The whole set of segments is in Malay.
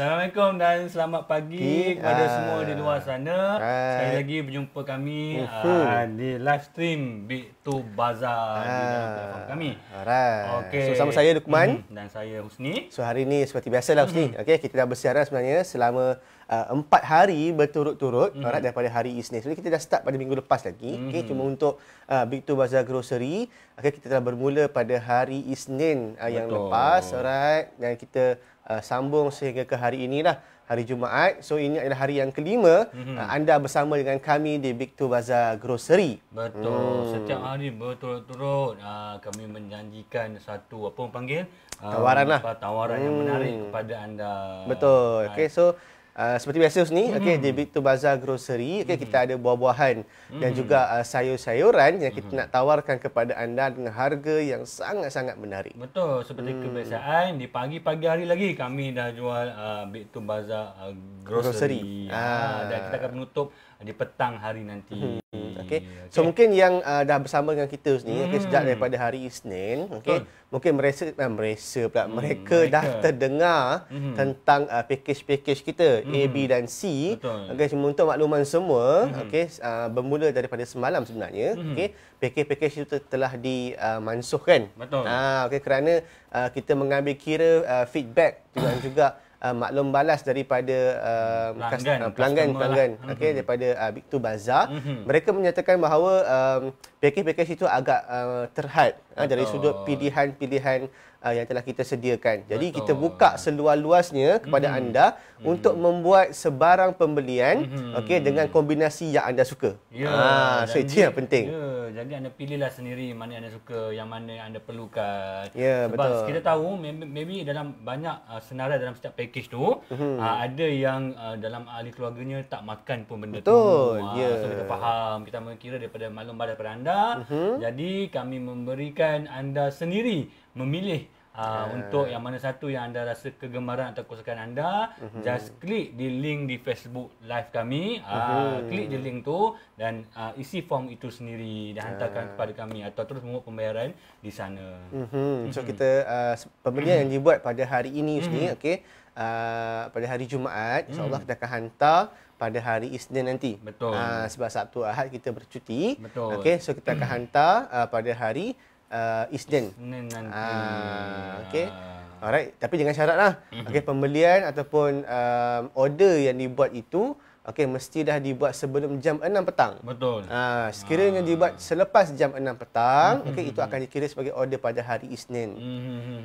Assalamualaikum dan selamat pagi okay. kepada uh. semua di luar sana. Uh. Sekali lagi berjumpa kami uh-huh. uh, di live stream Big Two Bazaar uh. di platform kami. Alright. Okay. So sama saya Lukman hmm dan saya Husni. So hari ini seperti biasa lah, Husni. hmm Okey, kita dah bersiaran sebenarnya selama empat hari berturut-turut mm-hmm. alright daripada hari Isnin. Sebenarnya kita dah start pada minggu lepas lagi. hmm Okey, mhm. cuma untuk uh, Big Two Bazaar grocery, okey kita telah bermula pada hari Isnin uh, yang lepas. Alright. Dan kita uh, sambung sehingga ke hari inilah hari Jumaat. So ini adalah hari yang kelima mm-hmm. uh, anda bersama dengan kami di Big Two Bazaar Grocery. Betul. Mm. Setiap hari berturut-turut uh, kami menjanjikan satu apa panggil? Uh, tawaran lah. Tawaran yang hmm. menarik kepada anda. Betul. Okay. so Ah, seperti biasa us ni, mm. okey di bitu Bazaar Grocery, okey mm. kita ada buah-buahan mm. dan juga uh, sayur-sayuran yang kita mm. nak tawarkan kepada anda dengan harga yang sangat-sangat menarik. Betul, seperti mm. kebiasaan di pagi-pagi hari lagi kami dah jual uh, Victor Bazaar uh, Grocery. grocery. Ah. Ah, ah, dan kita akan menutup di petang hari nanti. Hmm. Okey. Okay. So mungkin yang uh, dah bersama dengan kita ni hmm. okay, sejak daripada hari Isnin, okey. Mungkin merasa eh, merasa pula hmm. mereka, dah terdengar hmm. tentang uh, package-package kita hmm. A, B hmm. dan C. Okey, untuk makluman semua, hmm. okey, uh, bermula daripada semalam sebenarnya, hmm. okey. Package-package itu telah dimansuhkan. Uh, Betul. Ah, okey kerana uh, kita mengambil kira uh, feedback juga juga uh, maklum balas daripada uh, pelanggan, kas, uh, pelanggan, pelanggan, pelanggan, lah. okay, mm-hmm. daripada uh, Big Two Bazaar. Mm-hmm. Mereka menyatakan bahawa um, pakej-pakej itu agak uh, terhad uh, dari sudut pilihan-pilihan uh, yang telah kita sediakan. Jadi Betul. kita buka seluas-luasnya kepada mm-hmm. anda hmm untuk membuat sebarang pembelian mm-hmm. okey dengan kombinasi yang anda suka. Ya, ha, so jadi, itu yang penting. Ya, jadi anda pilihlah sendiri mana yang anda suka, yang mana yang anda perlukan. Ya, Sebab betul. Sebab kita tahu maybe dalam banyak uh, senarai dalam setiap package tu hmm uh, ada yang uh, dalam ahli keluarganya tak makan pun benda betul. tu. Betul. Yeah. Ya. So kita faham, kita mengira daripada maklumat daripada anda. hmm Jadi kami memberikan anda sendiri memilih Uh, ah, yeah. Untuk yang mana satu yang anda rasa kegemaran atau kesukaan anda mm-hmm. Just klik di link di Facebook live kami mm-hmm. uh, Klik di link tu dan uh, isi form itu sendiri Dan hantarkan yeah. kepada kami atau terus membuat pembayaran di sana mm-hmm. Mm-hmm. So mhm. kita uh, pembelian mm-hmm. yang dibuat pada hari ini mm-hmm. sini, okay, uh, Pada hari Jumaat mm-hmm. InsyaAllah mhm. kita akan hantar pada hari Isnin nanti Betul uh, Sebab Sabtu Ahad kita bercuti Betul okay, So kita akan mm-hmm. hantar uh, pada hari uh, Isnin. Isnin nanti. Ah, okay. Ah. Alright, tapi jangan syarat lah. Mhm. Okay, pembelian ataupun um, order yang dibuat itu Okey mesti dah dibuat sebelum jam 6 petang. Betul. Ha sekiranya ha. dibuat selepas jam 6 petang, mhm. okey itu akan dikira sebagai order pada hari Isnin.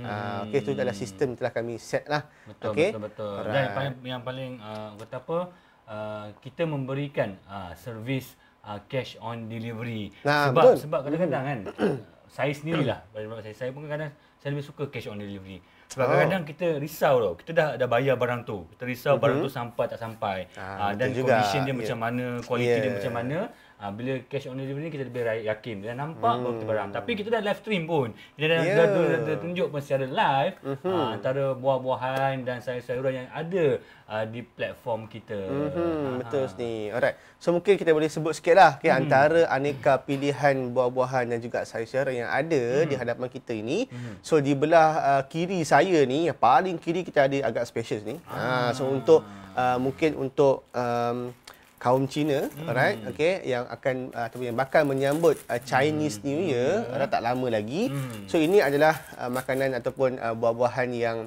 ha mhm, okey itu adalah sistem telah kami set lah. Betul okay. betul betul. Right. Dan yang paling yang paling uh, kata apa uh, kita memberikan uh, servis uh, cash on delivery. Nah, sebab betul. sebab kadang-kadang kan saya sendiri lah saya, saya pun kadang saya lebih suka cash on delivery sebab oh. kadang kita risau tau kita dah dah bayar barang tu kita risau mm-hmm. barang mhm. tu sampai tak sampai ah, uh, dan condition dia yeah. macam mana quality yeah. dia macam mana Ha, bila cash on delivery ni kita lebih yakin. Dia nampak hmm. bukti barang. Tapi kita dah live stream pun. Kita dah, yeah. dah, dah, dah tunjuk pun secara live uh-huh. ha, antara buah-buahan dan sayur-sayuran yang ada uh, di platform kita. Hmm, betul sini. Alright. So mungkin kita boleh sebut sikit lah, okay, hmm. antara aneka pilihan buah-buahan dan juga sayur-sayuran yang ada hmm. di hadapan kita ini. Hmm. So di belah uh, kiri saya ni, yang paling kiri kita ada agak special ni. Ah. Ha, so untuk uh, mungkin untuk... Um, kaum Cina hmm. alright okey yang akan uh, ataupun yang bakal menyambut uh, Chinese hmm. New Year dah hmm. tak lama lagi hmm. so ini adalah uh, makanan ataupun uh, buah-buahan yang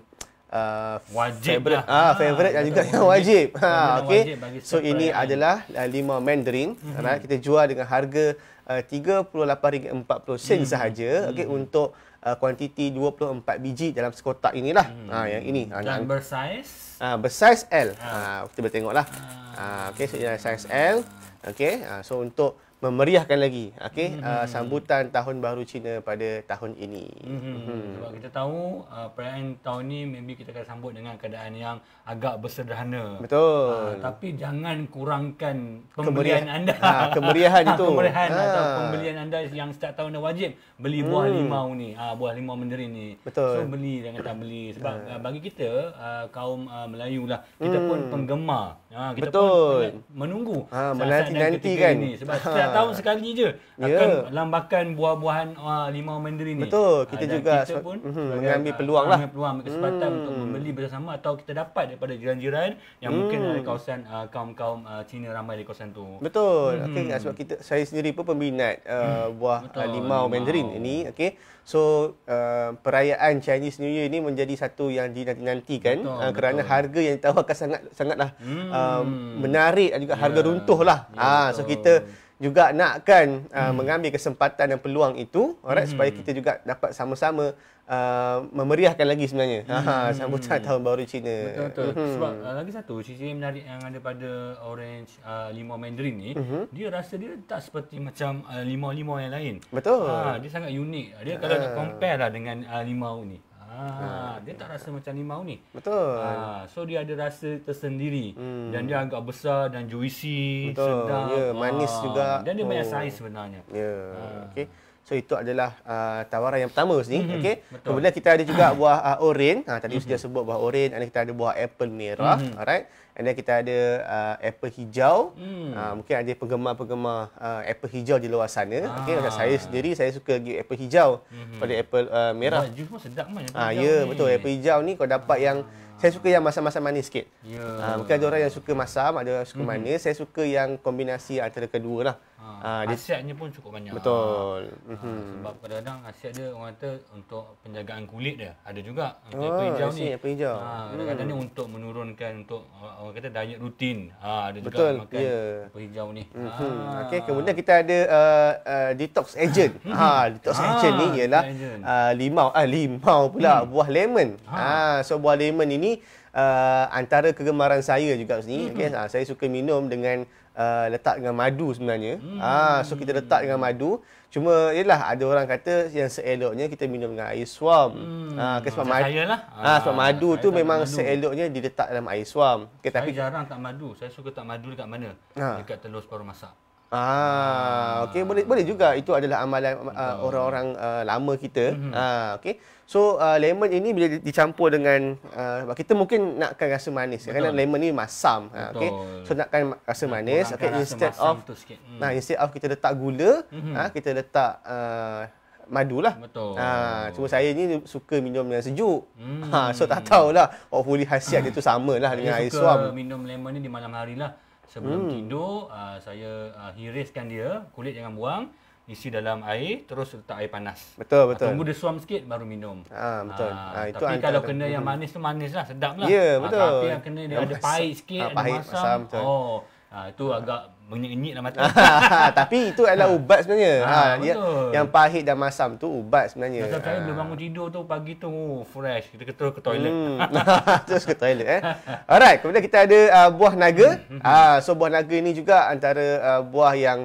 uh, wajib favorite, lah. ah favorite ha, dan juga yang wajib, wajib. ha ah, okey so ini adalah uh, lima mandarin hmm. alright kita jual dengan harga RM38.40 uh, hmm. sahaja hmm. okey untuk uh, kuantiti 24 biji dalam sekotak inilah. Hmm. Ha yang ini. Ha, Dan ha, bersaiz? Ah uh, bersaiz L. Ah ha. ha, kita tengoklah. Ah ha. ha, okey so, size L. Okey. Ha, so untuk memeriahkan lagi okey mm-hmm. uh, sambutan tahun baru Cina pada tahun ini. Mm-hmm. Mm-hmm. Sebab kita tahu uh, perayaan tahun ini maybe kita akan sambut dengan keadaan yang agak bersederhana. Betul. Uh, tapi jangan kurangkan pembelian Kemeriah- anda. Ha, kemeriahan ah, itu. kemeriahan ha. atau pembelian anda yang setiap tahun dah wajib beli buah mm. limau ni, uh, buah limau mandarin ni. Betul. So beli jangan tak beli sebab ha. uh, bagi kita uh, kaum uh, Melayu lah kita mm. pun hmm. penggemar. Ha, kita Betul. pun menunggu. Ha menanti-nanti kan. Ini, sebab ha. Tahu sekali je yeah. akan ya. lambakan buah-buahan uh, limau mandarin ni. Betul. Ah, kita uh, juga kita pun mm-hmm. mengambil ah, peluang lah. Mengambil peluang, kesempatan mm. untuk membeli bersama atau kita dapat daripada jiran-jiran yang mm. mungkin ada kawasan kaum-kaum uh, Cina ramai di kawasan tu. Betul. Mm. Okay. Sebab kita, saya sendiri pun peminat uh, mm. buah Betul. Uh, limau, limau mandarin ini. Okay. So, uh, perayaan Chinese New Year ini menjadi satu yang dinantikan betul, uh, kerana betul. harga yang ditawarkan sangat sangatlah hmm. uh, menarik dan juga yeah. harga ya. runtuhlah. Ya, ah, yeah, uh, so kita juga nakkan uh, hmm. mengambil kesempatan dan peluang itu alright hmm. supaya kita juga dapat sama-sama uh, memeriahkan lagi sebenarnya hmm. sambutan hmm. tahun baru Cina betul betul hmm. sebab uh, lagi satu cerita yang menarik yang ada pada orange uh, limau mandarin ni hmm. dia rasa dia tak seperti macam uh, limau-limau yang lain betul ha, dia sangat unik dia ah. kalau nak compare lah dengan uh, limau ni Ha, dia tak rasa macam limau ni. Betul. Ha, so dia ada rasa tersendiri hmm. dan dia agak besar dan juicy, Betul. sedap. Ya, yeah, manis juga. Dan dia oh. banyak saiz sebenarnya. Ya. Yeah. Ha. Okey. So itu adalah uh, tawaran yang pertama sini, mm-hmm. okey. Kemudian kita ada juga buah uh, oren. Ha tadi mm-hmm. sudah hmm. sebut buah oren, ada kita ada buah apple merah. Mm-hmm. Alright. And then kita ada uh, apple hijau. Hmm. Uh, mungkin ada penggemar-penggemar uh, apple hijau di luar sana. Ah. Okay, macam saya sendiri, saya suka pergi apple hijau. Hmm. Pada apple uh, merah. Ya, jus pun sedap kan. Ah, ya, betul. Apple hijau ni kau dapat ah. yang... Saya suka yang masam-masam manis sikit. Yeah. Ya. Uh, mungkin ada orang yang suka masam, ada orang suka hmm. manis. Saya suka yang kombinasi antara kedua lah. Ha. Ah, ah, uh, asiatnya pun cukup banyak. Betul. Uh, mm Sebab kadang-kadang asiat dia orang kata untuk penjagaan kulit dia. Ada juga. Oh, apa hijau ni. Apa hijau. Uh, kadang-kadang ni untuk menurunkan untuk orang kata diet rutin. Uh, ada Betul. juga makan yeah. apa hijau ni. Mm-hmm. Uh. Okay. Kemudian kita ada uh, uh, detox agent. Mhm. ha, detox ha. agent ni ialah uh, limau. Uh, limau pula. Hmm. Buah lemon. Ha. Ah, Uh, so buah lemon ini ni uh, antara kegemaran saya juga ni, Mm-hmm. Okay, uh, ah, saya suka minum dengan uh, letak dengan madu sebenarnya. Hmm. Ah, mm-hmm. uh, so kita letak dengan madu. Cuma yalah ada orang kata yang seeloknya kita minum dengan air suam. Hmm. Ah, mm. uh, sebab lah. ah, ah, madu. Ah, uh, sebab madu tu memang madu. seeloknya diletak dalam air suam. Okay, saya tapi jarang tak madu. Saya suka tak madu dekat mana? Uh. Dekat telur separuh masak. Ah, ah. okey boleh boleh juga itu adalah amalan uh, orang-orang uh, lama kita. Mm-hmm. Ah, okey. So uh, lemon ini bila dicampur dengan uh, kita mungkin nakkan rasa manis. Betul. Kerana lemon ni masam. Ah, okey. So nakkan rasa Nak manis okay, instead masam of sikit. Hmm. Nah, instead of kita letak gula, mm-hmm. ah, kita letak uh, madu lah. Betul. Ha, cuma saya ni suka minum yang sejuk. Hmm. Ha, so tak tahulah. Hopefully oh, khasiat dia tu sama lah dengan saya air suam. Saya suka minum lemon ni di malam hari lah. Sebelum hmm. tidur, uh, saya uh, hiriskan dia, kulit jangan buang, isi dalam air, terus letak air panas. Betul, betul. Uh, tunggu dia suam sikit, baru minum. Ah, betul. Uh, ah, itu tapi kalau kena yang manis tu manis lah, sedap lah. Ya, yeah, betul. Uh, tapi yang kena dia yang ada pahit sikit, ah, ada masam. masam oh, uh, itu ah. agak menyenyik dalam mata. Tapi itu adalah ubat sebenarnya. Ah, ha, ha betul. Yang, pahit dan masam tu ubat sebenarnya. Masa saya ha. belum bangun tidur tu pagi tu oh, fresh. Kita terus ke toilet. Hmm. terus ke toilet eh. Alright, kemudian kita ada uh, buah naga. ha, so buah naga ni juga antara uh, buah yang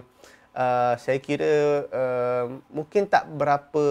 uh, saya kira uh, mungkin tak berapa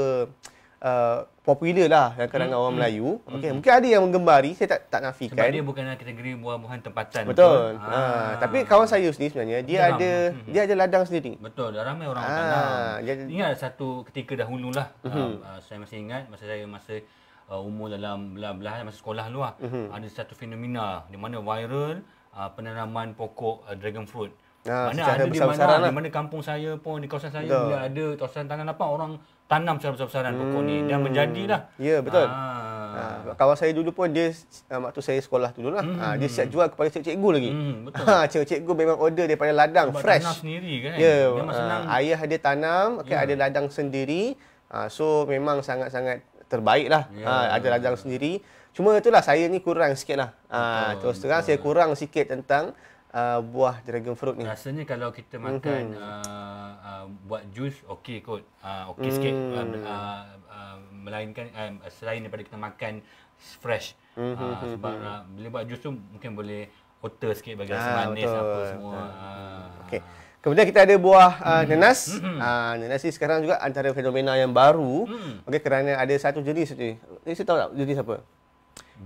Uh, popular lah dalam kalangan hmm. orang Melayu. Hmm. Okay. Hmm, mungkin ada yang menggembari, saya tak tak nafikan. Sebab dia bukanlah kategori buah-buahan tempatan. Betul. Ha. ha. Tapi kawan saya sendiri sebenarnya, dia Darang. ada hmm. dia ada ladang sendiri. Betul, dah ramai orang ha. Ah, tanam. Dia... Ingat satu ketika dahulu lah, hmm. uh, saya masih ingat masa saya masih uh, umur dalam belah-belah masa sekolah dulu lah, hmm. ada satu fenomena di mana viral uh, penanaman pokok uh, dragon fruit. Ha, mana ada di mana, lah. di mana kampung saya pun, di kawasan saya, Betul. bila ada kawasan tanah apa orang tanam secara besar-besaran hmm. pokok ni dan hmm. menjadilah. Ya, betul. Ha. ha. Kawan saya dulu pun dia ah, waktu saya sekolah dulu lah. Hmm. Ha. dia siap hmm. jual kepada cikgu lagi. Hmm, betul. Ha. cikgu memang order daripada ladang Sebab fresh. Tanam sendiri kan. Ya. Memang ha. senang. Ayah dia tanam, okay, ya. ada ladang sendiri. Ha. so memang sangat-sangat terbaik lah. Ha. ada ladang sendiri. Cuma itulah saya ni kurang sikit lah. Ha. Betul, terus terang betul. saya kurang sikit tentang uh, buah dragon fruit ni? Rasanya kalau kita makan mm-hmm. uh, uh, buat jus okey kot. Uh, okey mm. sikit hmm. um, uh, uh, melainkan uh, selain daripada kita makan fresh mm-hmm. uh, mhm, sebab mhm. uh, bila buat jus tu mungkin boleh otter sikit bagi rasa ah, manis betul. apa semua. Uh, ah. okay. Kemudian kita ada buah uh, mm. nenas. Mm-hmm. Uh, ah, nenas ni sekarang juga antara fenomena yang baru. Mm. Okey kerana ada satu jenis tu. Ni saya tahu tak jenis apa?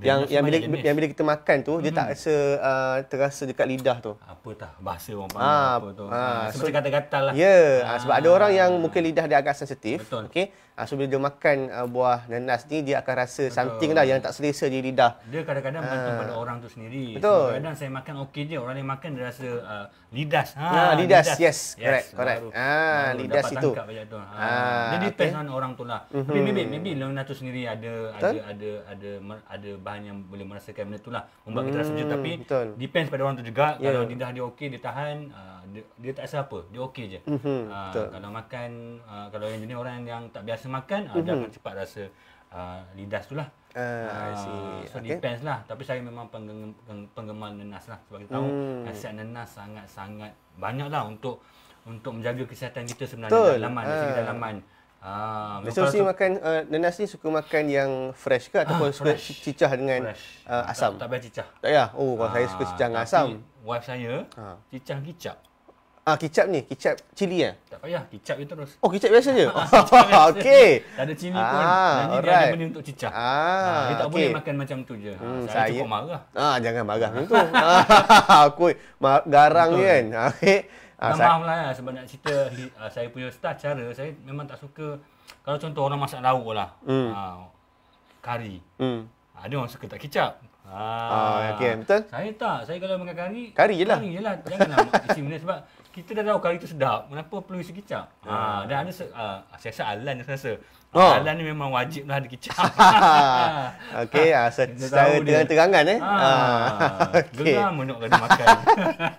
yang yang bila jenis. yang bila kita makan tu hmm dia tak hmm. rasa uh, terasa dekat lidah tu. Apatah bahasa orang ah, panggil ha, apa tu. Ha, ha, so, macam kata kata lah. Ya, yeah, ha, sebab ada orang yang mungkin lidah dia agak sensitif. Okey. Ah, so bila dia makan uh, buah nanas ni dia akan rasa Betul. something lah yang tak selesa di lidah. Dia kadang-kadang uh. Ah. bergantung pada orang tu sendiri. Betul. So, kadang saya makan okey je, orang yang makan dia rasa uh, lidas. Ha, uh, lidas. lidas. Yes, correct, yes. correct. Ah uh, lidas itu. Ah, uh, uh, depends okay. on orang tu lah. Mm-hmm. Maybe maybe maybe tu sendiri ada, ada ada ada ada ada bahan yang boleh merasakan benda tu lah. Membuat mm kita rasa je hmm, tapi Betul. depends pada orang tu juga. Yeah. Kalau lidah dia okey, dia tahan, uh, dia, dia tak rasa apa dia okey je mm-hmm. uh, kalau makan uh, kalau yang jenis orang yang tak biasa makan mm-hmm. dia mhm. akan cepat rasa uh, lidah lah. itulah uh, uh, so okay. depends lah tapi saya memang penggemar nenas lah sebab kita tahu mm. nasihat nenas sangat-sangat banyak lah untuk untuk menjaga kesihatan kita sebenarnya Betul. dalaman uh. dalaman Ah, so, si makan uh, eh, nenas ni suka makan yang fresh ke ataupun ah, suka fresh. cicah dengan fresh. Uh, asam? Tak, tak payah cicah. Tak payah? Oh, ah, saya suka cicah dengan asam. Wife saya, ah. cicah kicap. Ah kicap ni, kicap cili eh? Tak payah, kicap je terus. Oh, kicap biasa je. Ah, okey. Tak ada cili pun. Ah, Nanti right. dia ada untuk cicak. Ah, ha, dia tak okay. boleh makan macam tu je. Ah, hmm, ha, saya, cukup marah. Ah, jangan marah macam tu. Aku garang ni kan. Okey. Ah, saya... Maaf lah sebab nak cerita saya punya start cara saya memang tak suka kalau contoh orang masak lauk lah. Hmm. Ha, kari. Hmm. Ada ha, orang suka tak kicap. Ah, ah okay. betul. Saya tak. Saya kalau makan kari, kari je lah. Kari je lah. Janganlah isi minyak sebab kita dah tahu kari tu sedap, kenapa perlu isi kicap? Hmm. Ha, dan ada, uh, saya rasa Alan yang rasa. Oh. Ah, Alan ni memang wajib lah ada kicap. Okey, ha, ha, ha, secara dengan terangan eh. Ha, ah, ha, okay. Gengar menuk makan.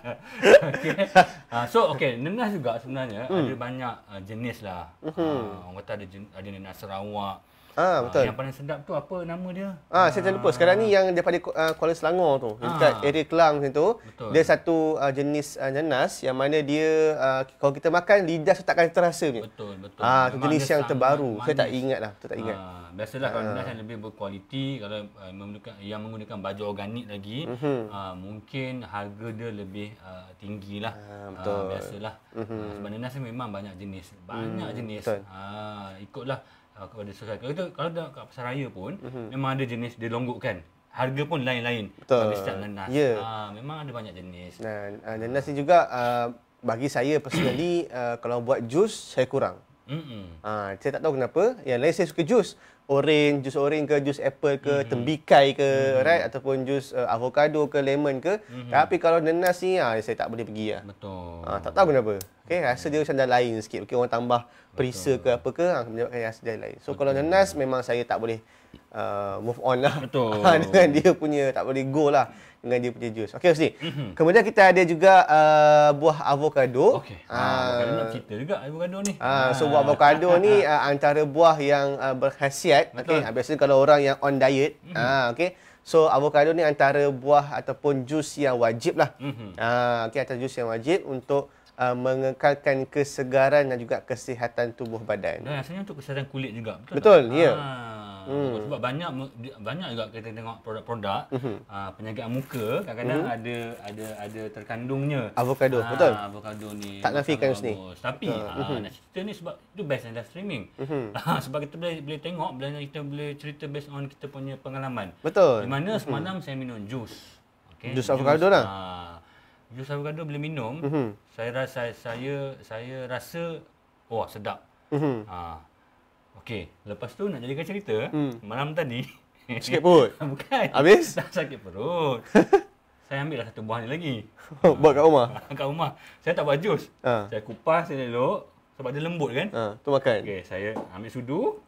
okay. Ha, so, okay, nenas juga sebenarnya hmm. ada banyak uh, jenis lah. Hmm. Ha, orang kata ada, jenis ada nenas Sarawak, Ah, ah betul. Yang paling sedap tu apa nama dia? Ah, ah. saya tak lupa. Sekarang ni ah. yang daripada uh, ah, Kuala Selangor tu, ah. dekat area Kelang situ, dia satu uh, jenis uh, nanas yang mana dia uh, kalau kita makan lidah tu takkan terasa punya. Betul, betul. Ah, Memang jenis yang terbaru. Manis. Saya tak ingat lah. tak ingat. Ah, biasalah kalau ah. nanas yang lebih berkualiti, kalau uh, menggunakan yang menggunakan baju organik lagi, mm-hmm. uh, mungkin harga dia lebih uh, tinggi lah. Ah, betul. Uh, biasalah. Mm-hmm. Uh, sebab nanas ni memang banyak jenis. Banyak mm, jenis. Betul. Uh, ikutlah uh, ah, kepada sesuatu. Kalau kalau dekat kat pasar raya pun mm-hmm. memang ada jenis dia longgokkan. Harga pun lain-lain. Betul. Habis tak nenas. Ah yeah. uh, memang ada banyak jenis. Dan uh, ah, nenas ni juga uh, bagi saya personally uh, kalau buat jus saya kurang. Mm-hmm. Uh, saya tak tahu kenapa. Yang lain saya suka jus orange, jus orange ke, jus apple ke, mm-hmm. tembikai ke, mm-hmm. right? Ataupun jus uh, avocado ke, lemon ke. Mm-hmm. Tapi kalau nenas ni, ah, saya tak boleh pergi lah. Betul. Ah, tak tahu kenapa. Okay, rasa dia macam dah lain sikit. Okay, orang tambah perisa ke apa ke, ah, menyebabkan rasa dia lain. So, Betul. kalau nenas, memang saya tak boleh uh, move on lah. Betul. Ah, dengan dia punya, tak boleh go lah dengan dia punya jus. Okay, Husni. Mm-hmm. Kemudian kita ada juga uh, buah avocado. Okay. Uh, avocado nak cerita juga avocado ni. Uh, so, buah avocado ni uh, antara buah yang uh, berkhasiat diet. Okay. Biasanya kalau orang yang on diet. Mm-hmm. Ah, okay. So avocado ni antara buah ataupun jus yang wajib lah. Mm-hmm. Ah, okay, antara jus yang wajib untuk uh, mengekalkan kesegaran dan juga kesihatan tubuh badan. Dan asalnya untuk kesihatan kulit juga. Betul, betul ya. Yeah hmm. sebab banyak banyak juga kita tengok produk-produk mm-hmm. uh, penyakit muka kadang-kadang mm-hmm. ada ada ada terkandungnya avocado uh, betul avocado ni tak nafikan sini tapi ah, hmm. nak uh, uh, cerita ni sebab itu best dalam streaming mm-hmm. sebab kita boleh boleh tengok boleh kita boleh cerita based on kita punya pengalaman betul di mana mm-hmm. semalam saya minum jus okay, jus avocado lah uh, jus avocado bila minum mm-hmm. saya rasa saya saya rasa wah oh, sedap mm-hmm. uh, Okey, lepas tu nak jadikan cerita, hmm. malam tadi sakit perut. Bukan. Habis? Dah sakit perut. saya ambil lah satu buah ni lagi. Oh, buat kat rumah. kat rumah. Saya tak buat jus. Uh. Saya kupas saya elok sebab dia lembut kan. Ha, tu makan. Okey, saya ambil sudu.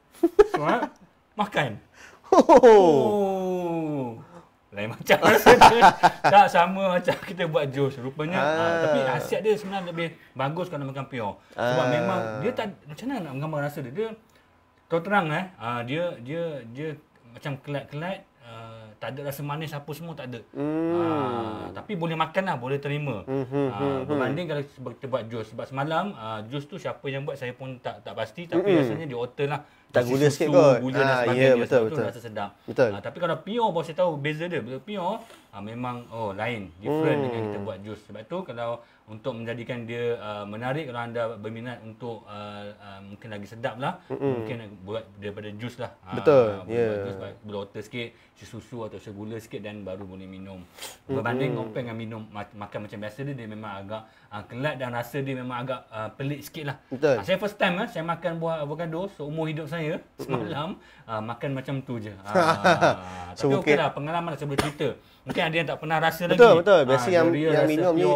Suap makan. Oh. oh. Lain macam rasa Tak sama macam kita buat jus Rupanya uh, Tapi khasiat dia sebenarnya lebih bagus kalau makan pure Sebab uh, memang dia tak Macam mana nak menggambar rasa dia Dia kau terang eh, uh, dia dia dia macam kelat-kelat ah, tak ada rasa manis apa semua tak ada. Hmm. Ha, tapi boleh makan lah, boleh terima. Hmm, ha, berbanding kalau kita buat jus. Sebab semalam, uh, jus tu siapa yang buat saya pun tak tak pasti. Tapi hmm. rasanya dia otor lah. Tak gula sikit kot. Gula ha, dan ya, sebagainya. Yeah, betul, betul. Rasa sedap. Betul. Ha, tapi kalau pure, saya tahu beza dia. Bila pure, uh, memang oh lain different hmm. dengan kita hmm. buat jus sebab tu kalau untuk menjadikan dia uh, menarik kalau anda berminat untuk uh, uh, mungkin lagi sedap lah Mm-mm. mungkin buat daripada jus lah betul ya buat jus water sikit susu atau gula sikit dan baru boleh minum berbanding mm-hmm. ngopeng dengan minum makan macam biasa dia, dia memang agak uh, kelat dan rasa dia memang agak uh, pelik sikit lah betul uh, saya first time lah uh, saya makan buah avocado seumur hidup saya semalam uh, makan macam tu je uh, tapi so, okey okay lah pengalaman saya boleh cerita Mungkin ada yang tak pernah rasa betul, lagi. Betul, betul. Biasa ha, yang, yang minum ni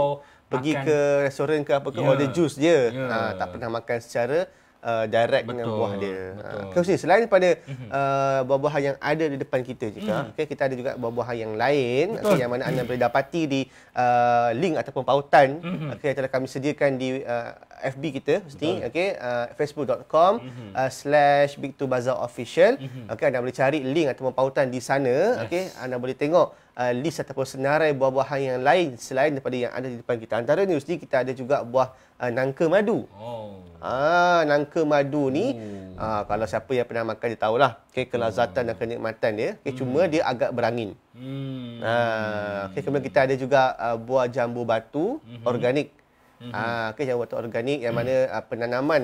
pergi ke restoran ke apa ke, yeah. order jus dia. Ya. Yeah. Ha, tak pernah makan secara uh, direct betul. dengan buah dia. Betul. Ha. Ah, okay, selain daripada mhm. uh, buah-buahan yang ada di depan kita juga, mm. okay, kita ada juga buah-buahan yang lain betul. yang mana anda mhm. boleh dapati di uh, link ataupun pautan mm-hmm. okay, yang telah kami sediakan di uh, FB kita mesti Betul. okay uh, facebook.com mhm. uh, slash big two bazaar official mm-hmm. okay anda boleh cari link atau pautan di sana yes. okay anda boleh tengok uh, list ataupun senarai buah-buahan yang lain selain daripada yang ada di depan kita antara ni mesti kita ada juga buah uh, nangka madu oh. ah nangka madu ni oh. uh, kalau siapa yang pernah makan dia tahulah okay kelazatan oh. dan kenikmatan dia okay, mm. cuma hmm. dia agak berangin mm. uh, okay kemudian kita ada juga uh, buah jambu batu mm-hmm. organik Mm-hmm. Uh, ke watak organik yang mm. mana uh, penanaman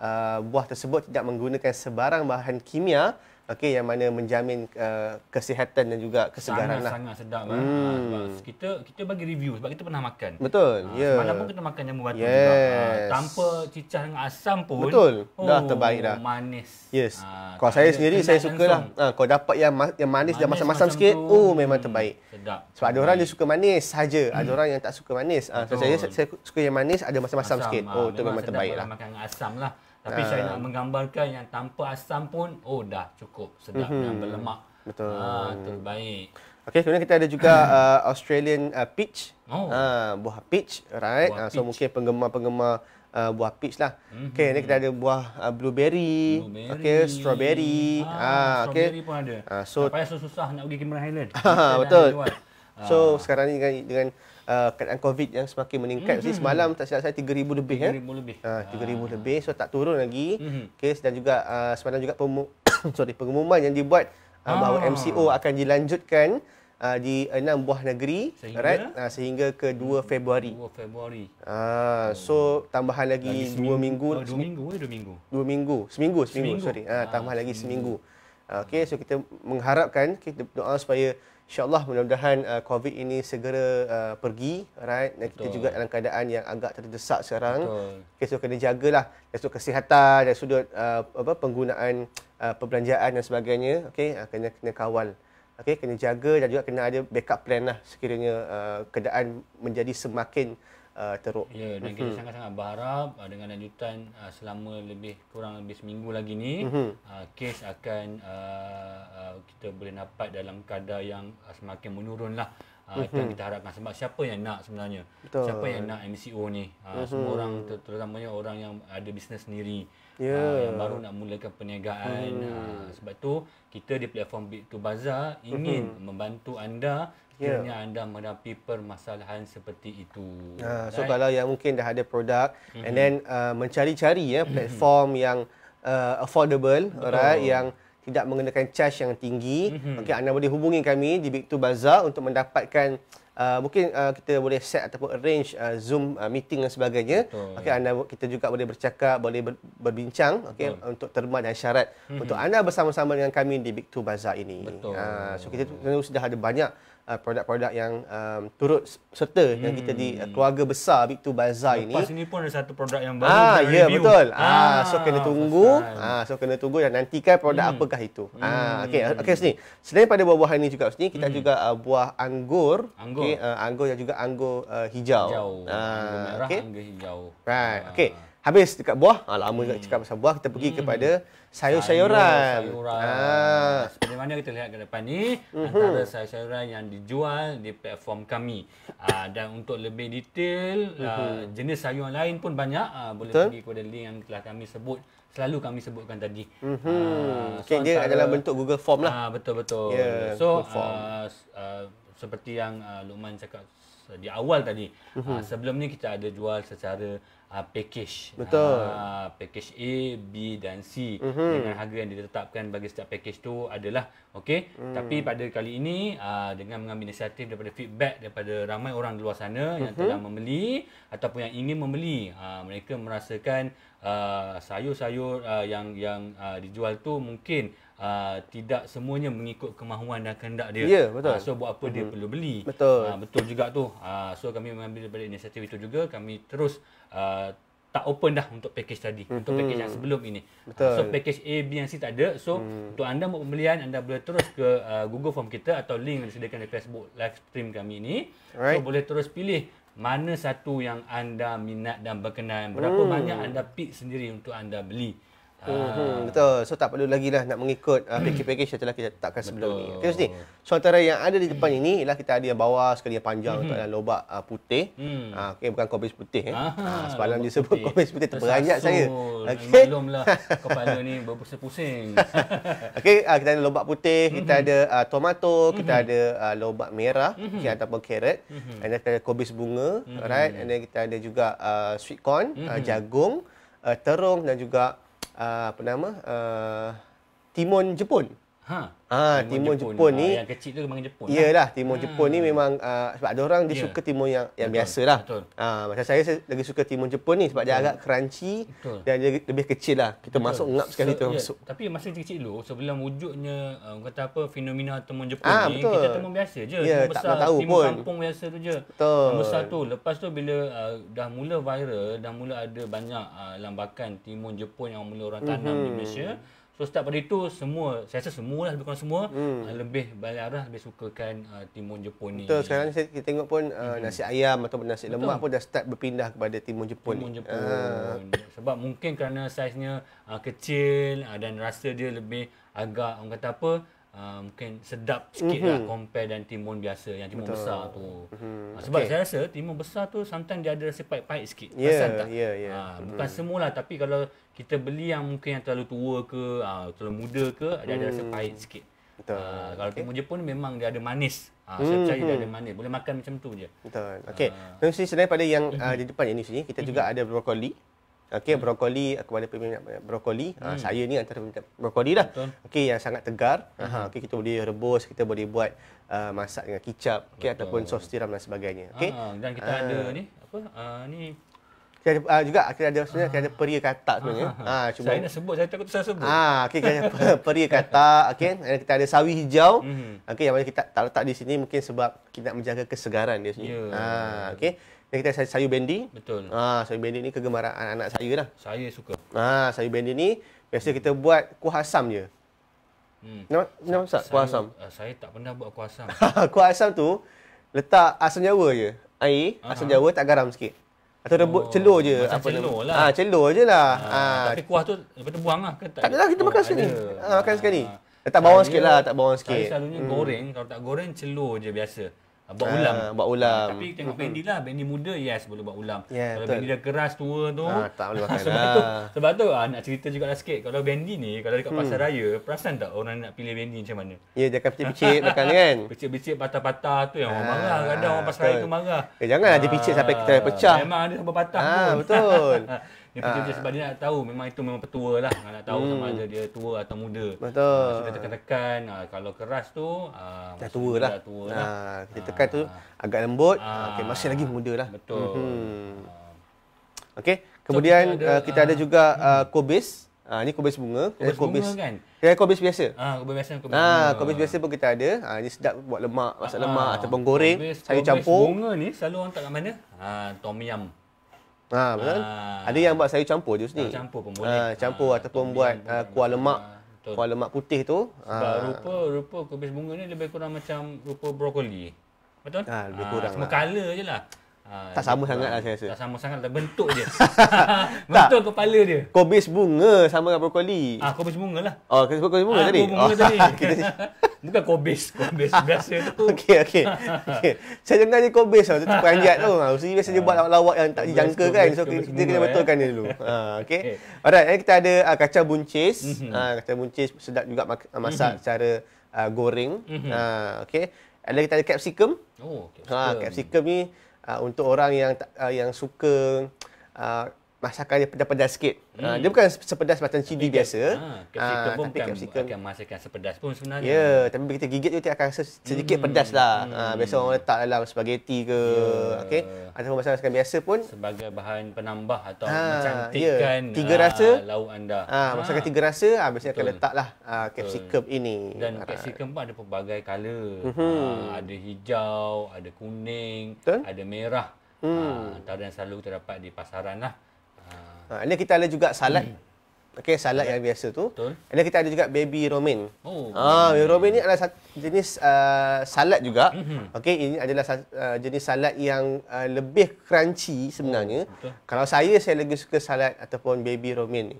uh, buah tersebut tidak menggunakan sebarang bahan kimia okey yang mana menjamin uh, kesihatan dan juga kesegaran sangat, lah. sangat sedap eh. hmm. lah. sebab kita kita bagi review sebab kita pernah makan betul ha, yeah. Ya. semalam pun kita makan jamu batu yes. juga ah, ha, tanpa cicah dengan asam pun betul oh, dah terbaik dah manis yes ha, kalau saya sendiri saya sukalah ha, ah, kalau dapat yang yang manis, manis dan masam-masam sikit tu, oh memang hmm, terbaik sedap sebab ada orang dia suka manis saja hmm. ada orang yang tak suka manis ha, so saya saya suka yang manis ada masam-masam asam, sikit ha, oh tu memang terbaiklah makan dengan asam lah. Tapi uh. saya nak ah. menggambarkan yang tanpa asam pun, oh dah cukup sedap mhm. dan mm-hmm. berlemak. Betul. Uh, ah, terbaik. Okey, kemudian kita ada juga uh, Australian uh, peach. Oh. Uh, buah peach, right? Buah uh, so peach. mungkin penggemar-penggemar uh, buah peach lah. Mm-hmm. Okey, ni kita ada buah uh, blueberry. blueberry. Okey, strawberry. Ah, uh, okay. strawberry pun ada. Uh, so tak payah susah nak pergi Cameron Highland. betul. so sekarang ni dengan, dengan Uh, keadaan COVID yang semakin meningkat. Mm-hmm. Semalam tak silap saya 3,000 lebih. 3,000 ya? lebih. Ha, 3,000 ah. ah. lebih. So, tak turun lagi. Mm-hmm. Kes dan juga uh, semalam juga pemu- sorry, pengumuman yang dibuat uh, ah. bahawa MCO akan dilanjutkan uh, di enam buah negeri. Sehingga? Right? Uh, sehingga ke 2 hmm. Februari. 2 Februari. Ah, so, tambahan lagi 2 minggu. 2 minggu. 2 minggu, minggu. Minggu. Seminggu. Seminggu. seminggu. Sorry. Ah, ah tambahan ah, lagi seminggu. seminggu. Okay, so kita mengharapkan, kita doa supaya InsyaAllah mudah-mudahan uh, COVID ini segera uh, pergi. Right? Dan kita juga dalam keadaan yang agak terdesak sekarang. Okay, so kena lah dari sudut kesihatan, dari sudut uh, apa, penggunaan uh, perbelanjaan dan sebagainya. Okay? Uh, kena, kena kawal. Okay? Kena jaga dan juga kena ada backup plan lah sekiranya uh, keadaan menjadi semakin uh, teruk. Ya, yeah, dan mm-hmm. kita mhm. sangat-sangat berharap uh, dengan lanjutan uh, selama lebih kurang lebih seminggu lagi ni, mm-hmm. uh, kes akan uh, uh, kita boleh dapat dalam kadar yang uh, semakin menurunlah. Uh, mm-hmm. Itu yang mhm. kita harapkan. Sebab siapa yang nak sebenarnya? Betul. Siapa yang nak MCO ni? Uh, mm-hmm. Semua orang, ter- terutamanya orang yang ada bisnes sendiri. Yeah. Uh, ya. yang baru nak mulakan perniagaan. mm Uh, sebab tu kita di platform Big2Bazaar ingin mm-hmm. membantu anda sekiranya ya. yeah. anda menghadapi permasalahan seperti itu. Uh, so kalau yang mungkin dah ada produk mm-hmm. and mhm. then uh, mencari-cari ya mhm. platform mm-hmm. yang uh, affordable, alright oh. yang tidak mengenakan charge yang tinggi, mm-hmm. okey anda boleh hubungi kami di Big Two Bazaar untuk mendapatkan Uh, mungkin uh, kita boleh set ataupun arrange uh, Zoom uh, meeting dan sebagainya. Okay, anda kita juga boleh bercakap, boleh ber, berbincang okay, untuk terma dan syarat mm-hmm. untuk anda bersama-sama dengan kami di Big Two Bazaar ini. Uh, so kita sudah ada banyak Uh, produk-produk yang um, turut serta hmm. yang kita di uh, hmm. keluarga besar Big2 Bazaar ini. Lepas ini pun ada satu produk yang baru ah, ya, review. betul. Ah, ah, so kena tunggu. Ah, so kena tunggu dan nantikan produk hmm. apakah itu. Ah, hmm. Ah, okey, okay sini. Selain pada buah-buahan ini juga sini, kita hmm. juga uh, buah anggur, anggur. okey, uh, anggur dan juga anggur uh, hijau. hijau. Ah, okey. Anggur hijau. Right. Ah. Okey. Habis dekat buah, ah, lama hmm. juga cakap pasal buah, kita pergi hmm. kepada sayur-sayuran. sayur Ah. Seperti mana kita lihat ke depan ni uh-huh. antara sayur-sayuran yang dijual di platform kami. Uh, dan untuk lebih detail uh-huh. uh, jenis sayur lain pun banyak uh, boleh Betul? pergi kepada link yang telah kami sebut selalu kami sebutkan tadi. Mhm. Uh-huh. Uh, so dia adalah bentuk Google Form lah. Ah betul betul. Yeah, so Uh, uh, seperti yang uh, Luqman cakap di awal tadi. Uh-huh. Uh, sebelum ni kita ada jual secara uh, package. Betul. Uh, package A, B dan C mm-hmm. dengan harga yang ditetapkan bagi setiap package tu adalah okey. Mm. Tapi pada kali ini uh, dengan mengambil inisiatif daripada feedback daripada ramai orang di luar sana mm-hmm. yang mhm. telah membeli ataupun yang ingin membeli, uh, mereka merasakan uh, sayur-sayur uh, yang yang uh, dijual tu mungkin uh, tidak semuanya mengikut kemahuan dan kehendak dia. yeah, betul. Uh, so buat apa mm-hmm. dia mhm. perlu beli. Betul. Uh, betul juga tu. Uh, so kami mengambil daripada inisiatif itu juga, kami terus uh, tak open dah untuk package tadi mm-hmm. untuk package yang sebelum ini. Uh, betul. So package A B dan C tak ada. So mm. untuk anda mau pembelian anda boleh terus ke uh, Google Form kita atau link yang disediakan di Facebook live stream kami ini. Alright. So boleh terus pilih mana satu yang anda minat dan berkenan. Berapa mm. banyak anda pick sendiri untuk anda beli. Hmm, hmm, betul. So tak perlu lagi lah nak mengikut uh, package-package yang telah kita letakkan sebelum ni. Okey, sini. So antara yang ada di depan ini ialah kita ada yang bawah sekali yang panjang hmm. untuk ada lobak uh, putih. Hmm. Uh, ah, okay, bukan kopis putih eh. Aha, uh, semalam dia sebut kopis putih terperanjat saya. okay? Maklumlah kepala ni berpusing-pusing. Okey, uh, kita ada lobak putih, hmm, kita ada uh, tomato, kita ada uh, lobak merah, okay, ataupun carrot. and kita ada kopis bunga, right? kita ada juga uh, sweet corn, uh, jagung, uh, terung dan juga Ah, apa nama uh, ah, timun Jepun Ha. Ha, ah, timun, timun Jepun, Jepun ni. Ah, yang kecil tu memang Jepun. Iyalah, eh? timun hmm. Jepun ni memang uh, sebab ada orang dia yeah. suka timun yang yang betul. biasalah. Betul. Ha, macam saya, saya lagi suka timun Jepun ni sebab betul. dia agak crunchy betul. dan dia lebih kecil lah. Kita betul. masuk ngap sekali so, tu yeah. masuk. Tapi masa kecil-kecil dulu sebelum wujudnya uh, kata apa fenomena timun Jepun ha, ni, kita timun biasa je, ya, timun tak besar, tahu timun pun. kampung biasa tu je. Betul. Timun besar tu. Lepas tu bila uh, dah mula viral, dah mula ada banyak uh, lambakan timun Jepun yang mula orang tanam mm-hmm. di mhm. Malaysia. So start pada itu semua saya rasa semua lah bukan semua hmm. uh, lebih balik arah lebih sukakan uh, timun Jepun ni. Betul sekarang ni kita tengok pun uh, hmm. nasi ayam atau nasi Betul. lemak pun dah start berpindah kepada timun Jepun. Timun Jepun. Uh. Sebab mungkin kerana saiznya uh, kecil uh, dan rasa dia lebih agak orang kata apa uh, mungkin sedap sikit mm-hmm. lah mhm. compare dengan timun biasa yang timun Betul. besar tu. Mm-hmm. Sebab okay. saya rasa timun besar tu sometimes dia ada rasa pahit-pahit sikit. Yeah, Perasan Yeah, yeah. Uh, bukan mm-hmm. semua lah tapi kalau kita beli yang mungkin yang terlalu tua ke, uh, terlalu muda ke, mm-hmm. dia ada rasa mhm. pahit sikit. Betul. Uh, kalau okay. timun pun memang dia ada manis. Ha, saya percaya dia ada mhm. manis. Boleh makan macam tu je. Betul. Okey. Uh. Okay. Dan sini selain pada yang uh, di depan ini sini, kita juga ada brokoli. Okey hmm. brokoli eh, kepada peminat eh, brokoli. Ah, hmm. Uh, saya ni antara peminat brokoli dah. Okey yang sangat tegar. Ah, okey kita boleh rebus, kita boleh buat uh, masak dengan kicap, okey ataupun sos tiram dan sebagainya. Okey. dan kita uh, ada ni apa? Uh, ni kita ada, uh, juga kita ada sebenarnya kita ada peri katak sebenarnya. Ha cuma saya nak sebut saya takut saya sebut. Ah okey kita peri katak okey. kita ada sawi hijau. Mm -hmm. Okey yang mana kita tak letak di sini mungkin sebab kita nak menjaga kesegaran dia sini. yeah. Ya. uh, okey. Kita kata sayur bendi. Betul. Ha, sayur bendi ni kegemaran anak saya lah. Saya suka. Ha, sayur bendi ni biasa kita buat kuah asam je. Hmm. Nama, nama Sa- kuah asam? Uh, saya tak pernah buat kuah asam. kuah asam tu letak asam jawa je. Air, uh-huh. asam jawa tak garam sikit. Atau oh, rebut celur je. Macam celur lah. Ha, celur je lah. Ha, ha. Tapi kuah tu lepas tu buang lah. Ke, tak, tak ada lah kita makan oh, sekali. Ha, makan ha. sekali. Letak bawang saya, sikit lah. Tak bawang sikit. Saya selalunya hmm. goreng. Kalau tak goreng celur je biasa buat uh, ulam. Ah, buat ulam. Ah, tapi tengok uh-huh. Bendy lah. Bendy muda, yes boleh buat ulam. Yeah, kalau Bendy dah keras, tua tu. Uh, tak boleh pakai sebab lah. Tu, sebab tu uh, nak cerita juga lah sikit. Kalau Bendy ni, kalau dekat hmm. pasar raya, perasan tak orang nak pilih Bendy macam mana? Ya, yeah, dia akan picit-picit makan kan. Picit-picit patah-patah tu yang uh, orang marah. Kadang uh, orang pasar raya tu marah. Eh, jangan uh, dia picit sampai kita pecah. Memang ada sampai patah uh, tu. Betul. Yang penting dia ah. sebab dia nak tahu memang itu memang petua lah. Nak tahu hmm. sama ada dia tua atau muda. Betul. Uh, ah, kita tekan-tekan. Uh, ah, kalau keras tu. Uh, dah tua lah. Dah tua lah. Uh, kita tekan tu uh, agak lembut. Uh, okay, masih lagi muda lah. Betul. Uh, hmm. okay. Kemudian so kita, ada, uh, kita ada juga uh, uh, kobis. Ha, ini kobis bunga. Kobis, kobis, kobis bunga kan? Ya, eh, kobis biasa. Ha, kobis biasa. Kobis, ha, bunga. kobis biasa pun kita ada. Ha, ini sedap buat lemak, masak ha, lemak ha, ataupun goreng. Kobis, sayur kobis campur. bunga ni selalu orang tak kat mana? Ha, tom Yam. Ha, ha. betul. Ah. Ada yang buat sayur campur jus ni. Campur pun ah, boleh. Ha, campur ha, ataupun buat uh, kuah lemak. Ha, kuah lemak putih tu. Sebab ha. rupa rupa kubis bunga ni lebih kurang macam rupa brokoli. Betul? Ha, lebih kurang. Ha, semua lah. je lah. Ha, tak sama lah. sangat lah saya rasa. Tak sama sangat lah. Bentuk je. bentuk tak. kepala dia. Kobis bunga sama dengan brokoli. Ah, ha, kobis bunga lah. Oh, kobis bunga, ha, ah, bunga tadi? Bunga oh. tadi. Bukan kobis. Kobis biasa tu. Okey, okey. Okay. Saya dengar je kobis lah. Itu panjat tu. Ah, mesti biasa je buat lawak-lawak yang tak dijangka kan. So, kita, kita kena eh. betulkan dia dulu. Ha, okey. Okay. Alright, eh, kita ada uh, kacang buncis. Mm-hmm. Uh, kacang buncis sedap juga masak mm-hmm. secara uh, goreng. Mm-hmm. Uh, okey. Ada kita ada capsicum. Oh, capsicum. Ha, capsicum ni uh, untuk orang yang uh, yang suka uh, masakan dia pedas-pedas sikit. Ah, hmm. Uh, dia bukan sepedas macam cili tapi, biasa. Ha, capsicum uh, pun tapi capsicum. akan masakan sepedas pun sebenarnya. Ya, yeah, tapi bila kita gigit dia, akan rasa sedikit hmm. pedas lah. Hmm. Uh, biasa orang letak dalam spaghetti ke. Yeah. Okay. Ataupun masakan biasa pun. Sebagai bahan penambah atau uh, mencantikkan yeah. tiga rasa, uh, lauk anda. Uh, ha. Masakan tiga rasa, uh, biasanya Betul. akan lah uh, capsicum Betul. ini. Dan uh. capsicum pun ada pelbagai color. Mm-hmm. Uh, ada hijau, ada kuning, Betul? ada merah. Hmm. Uh, antara yang selalu terdapat di pasaran lah. Ha, ini kita ada juga salad. Hmm. Okey, salad yeah. yang biasa tu. Betul. Ini kita ada juga baby romaine. Oh. Ha, baby romaine ni adalah jenis uh, salad juga. Mm-hmm. Okey, ini adalah uh, jenis salad yang uh, lebih crunchy sebenarnya. Oh, Kalau saya saya lebih suka salad ataupun baby romaine ni.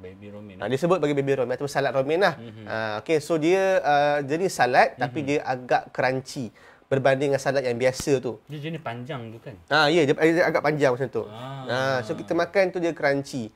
Baby romaine. Ha, eh? dia sebut bagi baby romaine ataupun salad romaine lah. Mm-hmm. Ha, okey, so dia uh, jenis salad mm-hmm. tapi mhm. dia agak crunchy berbanding dengan salad yang biasa tu. Dia jenis panjang tu kan? Ah, ya, yeah, dia, dia agak panjang macam tu. Ah. ah. so kita makan tu dia crunchy.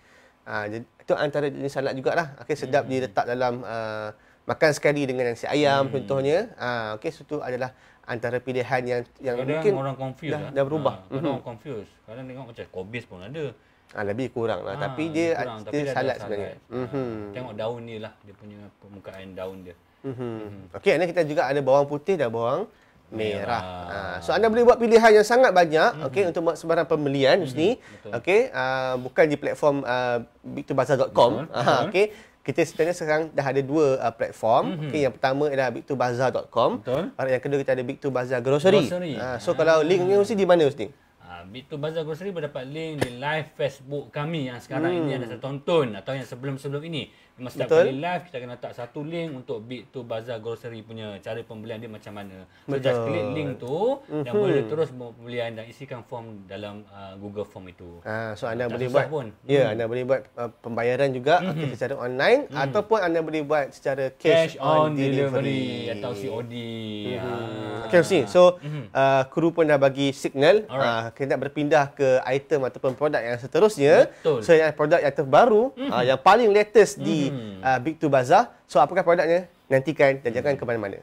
Ah, itu antara jenis salad juga lah. Okay, sedap hmm. dia letak dalam uh, makan sekali dengan nasi ayam hmm. contohnya. Ah, okay, so tu adalah antara pilihan yang yang kadang mungkin orang confuse dah, lah. dah berubah. Ha, kadang mm-hmm. orang hmm. confuse. Kadang tengok macam kobis pun ada. Ah, lebih kurang lah. Ha, tapi dia, kurang, dia, tapi dia, dia salad, salad sebenarnya. Mm-hmm. Tengok daun ni lah. Dia punya permukaan daun dia. Mm-hmm. Mm-hmm. Okey, ni kita juga ada bawang putih dan bawang merah. merah. Ha. So anda boleh buat pilihan yang sangat banyak mm-hmm. okey untuk buat sebarang pembelian mm-hmm. sini. Okey, uh, bukan di platform uh, ah, bigtobazar.com. Ha mhm. okey. Kita sebenarnya sekarang dah ada dua uh, platform. Mm-hmm. Okey, yang pertama ialah bigtobazar.com. Betul. Yang kedua kita ada bigtobazar grocery. grocery. Ha. so ha. kalau link ni mesti di mana mesti? Bitu Bazar Grocery berdapat link di live Facebook kami yang sekarang hmm. ini anda sedang tonton atau yang sebelum-sebelum ini. Memang setiap Betul. kali live kita kena letak satu link untuk Big to Bazaar Grocery punya cara pembelian dia macam mana. So just klik link tu mm-hmm. dan boleh terus pembelian dan isikan form dalam uh, Google Form itu. Ah so anda tak boleh buat. Pun. Ya hmm. anda boleh buat uh, pembayaran juga mm-hmm. secara online mm-hmm. ataupun anda boleh buat secara cash, cash on, on delivery. delivery atau COD. Mm-hmm. Ha. Ah. KFC. So mhm. uh, kru pun dah bagi signal uh, kita nak berpindah ke item ataupun produk yang seterusnya. Betul. So yang produk yang terbaru uh, mhm. yang paling latest di mhm. uh, Big 2 Bazaar. So apakah produknya? Nantikan dan jangan ke mana-mana.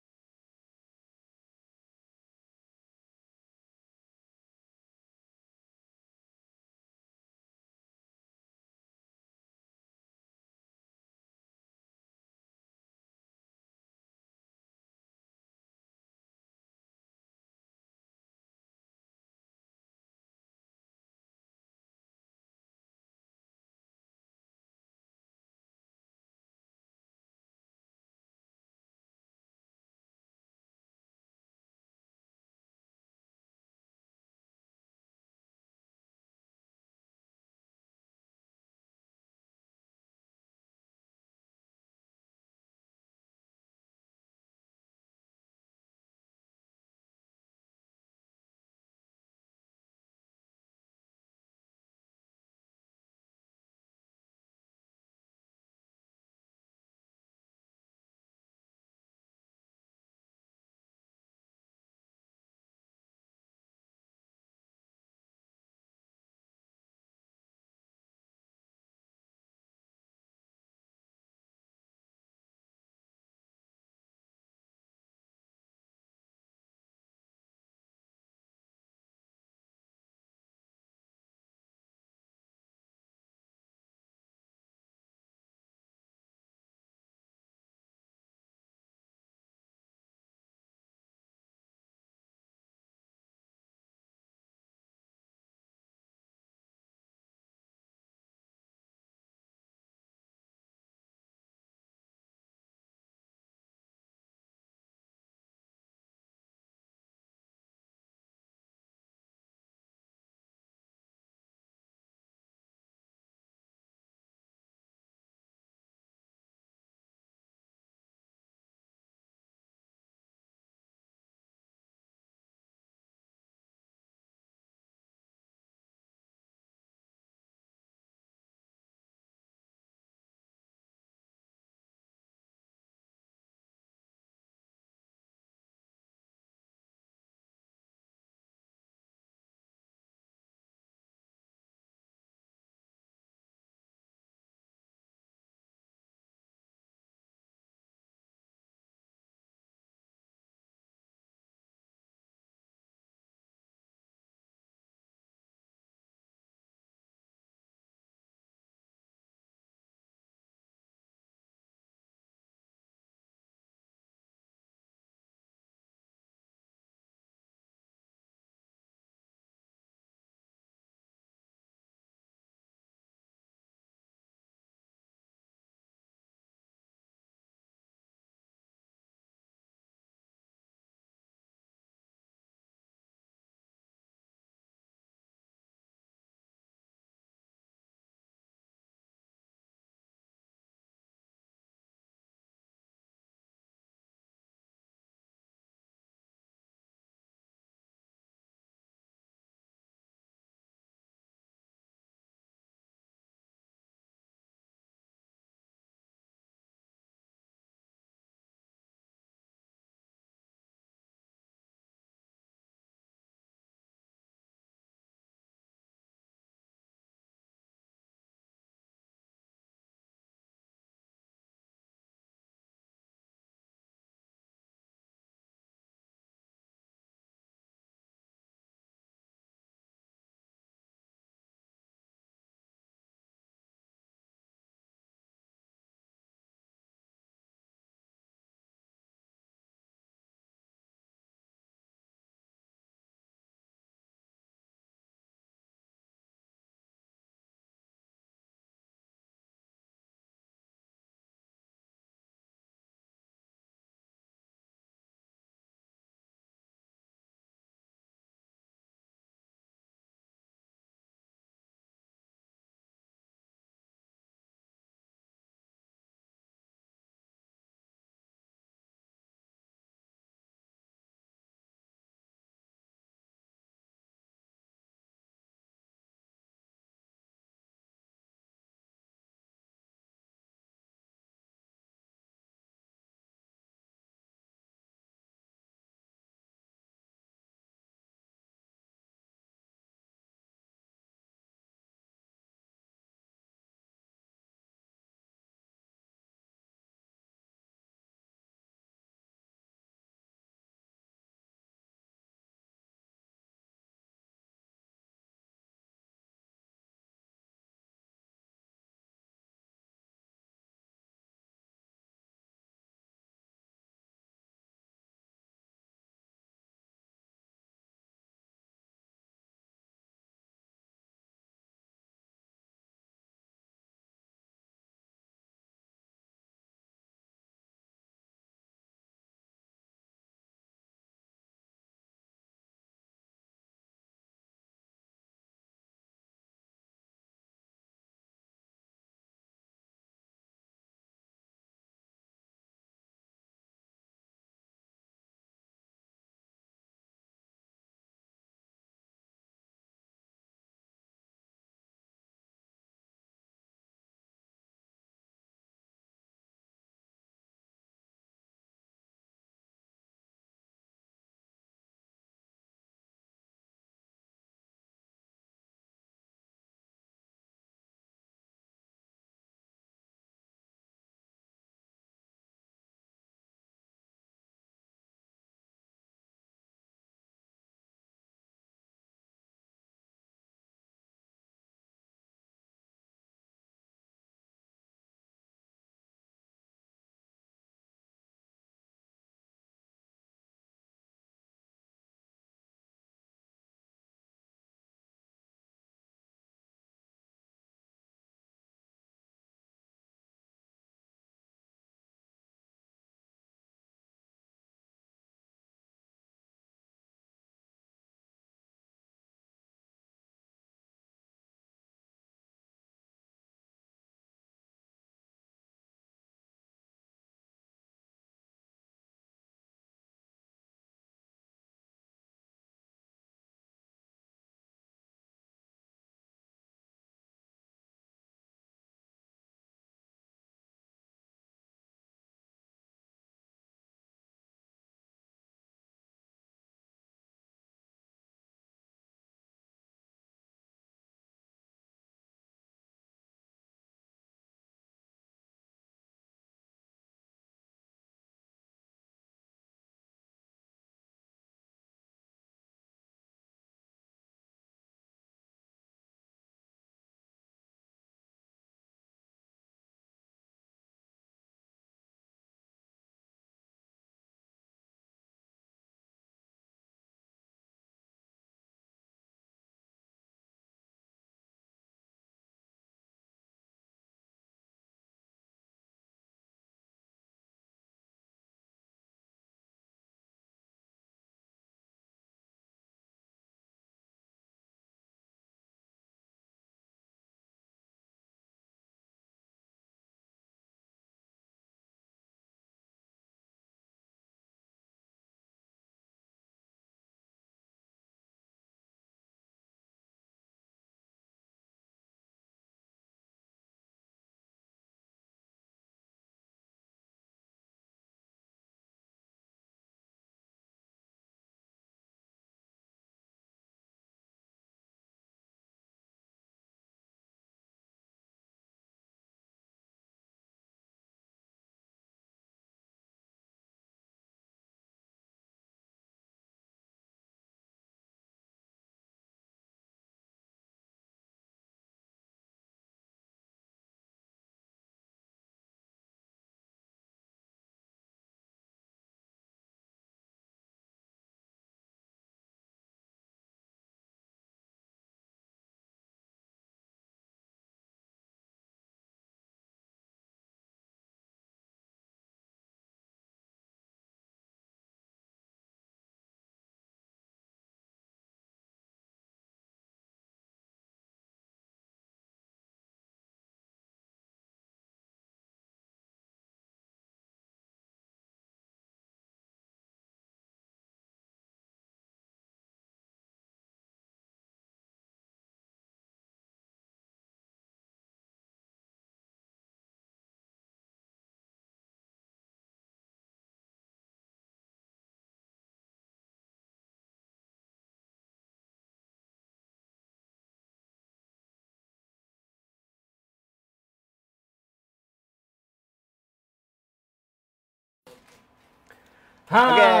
Ha. Okay.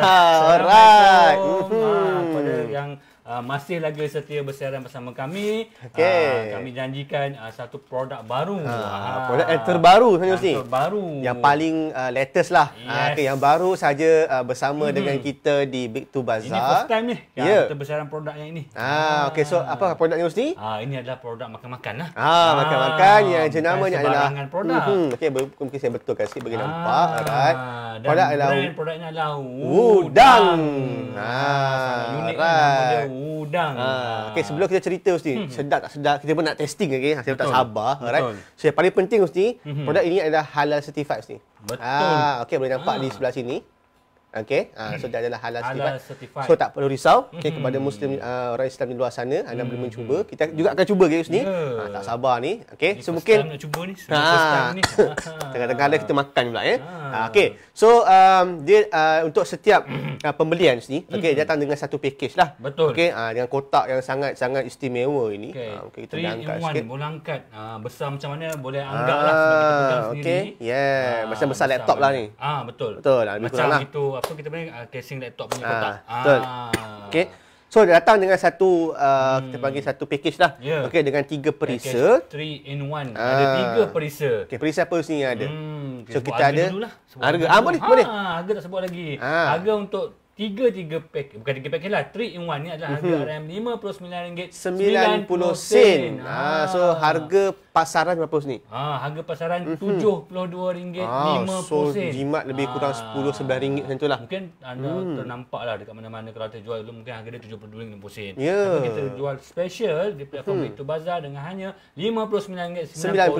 Ha. Alright. Ha. Hmm. Ah, Pada yang Ah, masih lagi setia bersiaran bersama kami. Okay. Uh, ah, kami janjikan uh, satu produk baru. Uh, uh, produk uh, terbaru Sanyo Sri. Terbaru. Yang paling uh, latest lah. Yes. Uh, okay, yang baru saja uh, bersama hmm. dengan kita di Big Two Bazaar. Ini first time ni. Ya. Yeah. Kita bersiaran produk yang ini. Ah, uh, okay. So, apa produk Sanyo Sri? Uh, ini adalah produk makan-makan lah. Ah, makan-makan uh, yang jenamanya adalah. produk. Hmm, hmm okay, ber- mungkin saya betulkan sikit bagi uh, nampak. Alright. Dan produk brand adalah... produknya adalah Wudang. Wudang. Ah, Sangat unik. Right. Nama dia udang. Ha. Ah. ah. Okay, sebelum kita cerita ustaz. Hmm, hmm. sedap tak sedap, kita pun nak testing lagi. Okay? Saya tak sabar. Betul. Alright. So, yang paling penting ustaz, hmm, hmm. produk ini adalah halal certified mesti. Betul. Ah, okay, boleh nampak ah. di sebelah sini. Okey, uh, ah, so hmm. dia adalah halal certified. So tak perlu risau okay, mm kepada muslim uh, orang Islam di luar sana, anda boleh hmm. mencuba. Kita juga akan cuba guys ni. Yeah. Ya. Uh, tak sabar ni. Okey, so mungkin nak cuba ni. Ha. ni. Tengah-tengah ada kita makan pula ya. Eh. Ha. okey. So um, dia uh, untuk setiap uh, pembelian sini, okey, mm-hmm. datang dengan satu package lah. Betul. Okey, uh, dengan kotak yang sangat-sangat istimewa ini. Okey, uh, okay, kita Three angkat sikit. Boleh angkat. Uh, besar macam mana boleh anggaplah uh, sebagai kita pegang okay. sendiri. Okey. Yeah, uh, macam besar, besar laptop lah ni. Ah, betul. Betul. macam lah. itu bawah so kita panggil uh, ah, casing laptop punya ah, kotak uh, ah okey so dia datang dengan satu uh, hmm. kita panggil satu package lah yeah. okey dengan tiga perisa three in one, uh. ada tiga perisa okey perisa apa sini ada hmm. so sebut kita harga ada dulu lah. harga, harga. Ah, boleh ha, boleh harga tak sebut lagi ha. harga untuk tiga-tiga pack bukan tiga pack lah 3 in 1 ni adalah harga mhm. RM59.90 90 sen. Ah, ah, so harga pasaran berapa ni? Ha, ah, harga pasaran mhm. RM72.50 ah, So jimat lebih ah. kurang RM10-11 macam tu lah Mungkin anda hmm. ternampak lah dekat mana-mana kalau kita jual dulu mungkin harga dia RM72.50 yeah. Tapi kita jual special di platform hmm. Itu bazar dengan hanya RM59.90 ah,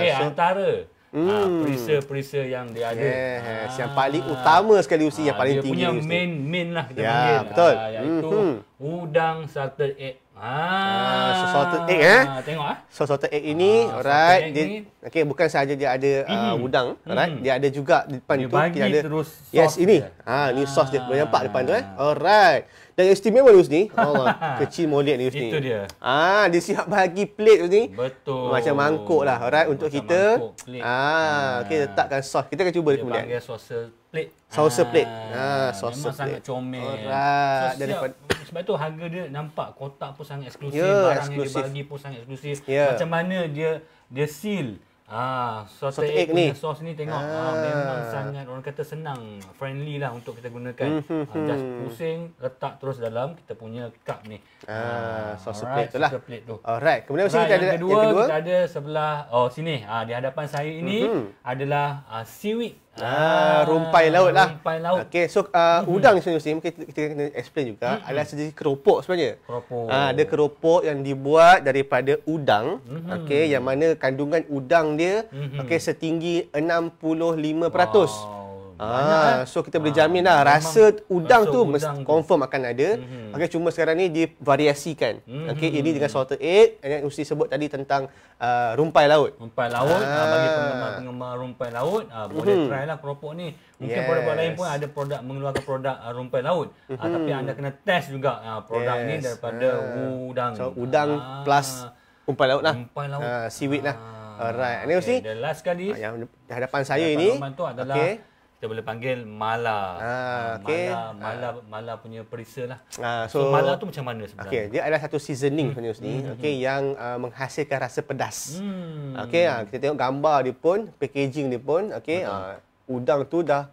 Okay, so, antara Hmm. Ha, ah, perisa-perisa yang dia ada. Yes, ha. yang ah. paling utama sekali usia ha, yang ah, paling dia tinggi. Dia punya main main lah kita yeah, panggil. Betul. Ha, iaitu mm-hmm. udang salted egg. Ah, ha. uh, so salted egg eh. Ha, tengok ah. Ha. So salted egg ini, ha, alright. Dia ni. okay, bukan sahaja dia ada mm-hmm. uh, udang, hmm. alright. Mm-hmm. Dia ada juga di depan dia tu bagi dia ada. Terus yes, ini. ah Ha, ni ha. sos dia boleh nampak depan tu eh. Alright. Dan yang istimewa Yus ni Allah Kecil molek ni Yus ni Itu dia Ah, Dia siap bagi plate Yus ni Betul Macam mangkuk lah Alright untuk Macam kita Ah, Okay ah. letakkan sos Kita akan cuba dia kemudian Dia panggil sauce plate Sauce ah, plate Ah, Sauce plate Memang sangat comel Alright so, Daripada sebab tu harga dia nampak kotak pun sangat eksklusif yeah, barang yang dia bagi pun sangat eksklusif yeah. macam mana dia dia seal Ah, sos egg ni. Sos ni tengok ah, ah. memang sangat orang kata senang, friendly lah untuk kita gunakan. Ah, mm-hmm. Ah, just pusing, letak terus dalam kita punya cup ni. Ah, ah sos plate tu lah. plate tu. Alright. Kemudian right, sini kita yang ada kedua, yang kedua kita ada sebelah oh sini, ah di hadapan saya ini mm-hmm. adalah ah, seaweed Ah, rumpai laut lah. Rumpai laut. Okey, so uh, udang ni sebenarnya, mungkin kita kena explain juga, mm-hmm. adalah sejenis keropok sebenarnya. Keropok. Ah, ada keropok yang dibuat daripada udang. Mm-hmm. Okey, yang mana kandungan udang dia mm-hmm. okey setinggi 65%. Wow. Banyak, ah, lah. so kita boleh ah, jamin lah rasa udang tu udang confirm tu. akan ada. Mm-hmm. Okey cuma sekarang ni divariasikan. Mm-hmm. Okey ini dengan salted egg and mesti sebut tadi tentang uh, rumpai laut. Rumpai laut ah. bagi penggemar-penggemar ah. rumpai laut uh, mm-hmm. boleh mhm. try lah keropok ni. Mungkin yes. produk-produk lain pun ada produk mengeluarkan produk uh, rumpai laut. Mm-hmm. Uh, tapi anda kena test juga uh, produk yes. ni daripada uh. udang. So udang uh. plus rumpai laut lah. Rumpai laut. Uh, seaweed uh. lah. Alright. Ini mesti okay. the last kali uh, yang di hadapan saya ini. Tu okay kita boleh panggil mala. Ah, ah okay. mala, ah. mala, mala punya perisa lah. Ah, so, so, mala tu macam mana sebenarnya? Okay, dia adalah satu seasoning hmm. sebenarnya hmm. hmm okay, hmm. yang uh, menghasilkan rasa pedas. Hmm. Okay, uh, kita tengok gambar dia pun, packaging dia pun. Okay, uh, udang tu dah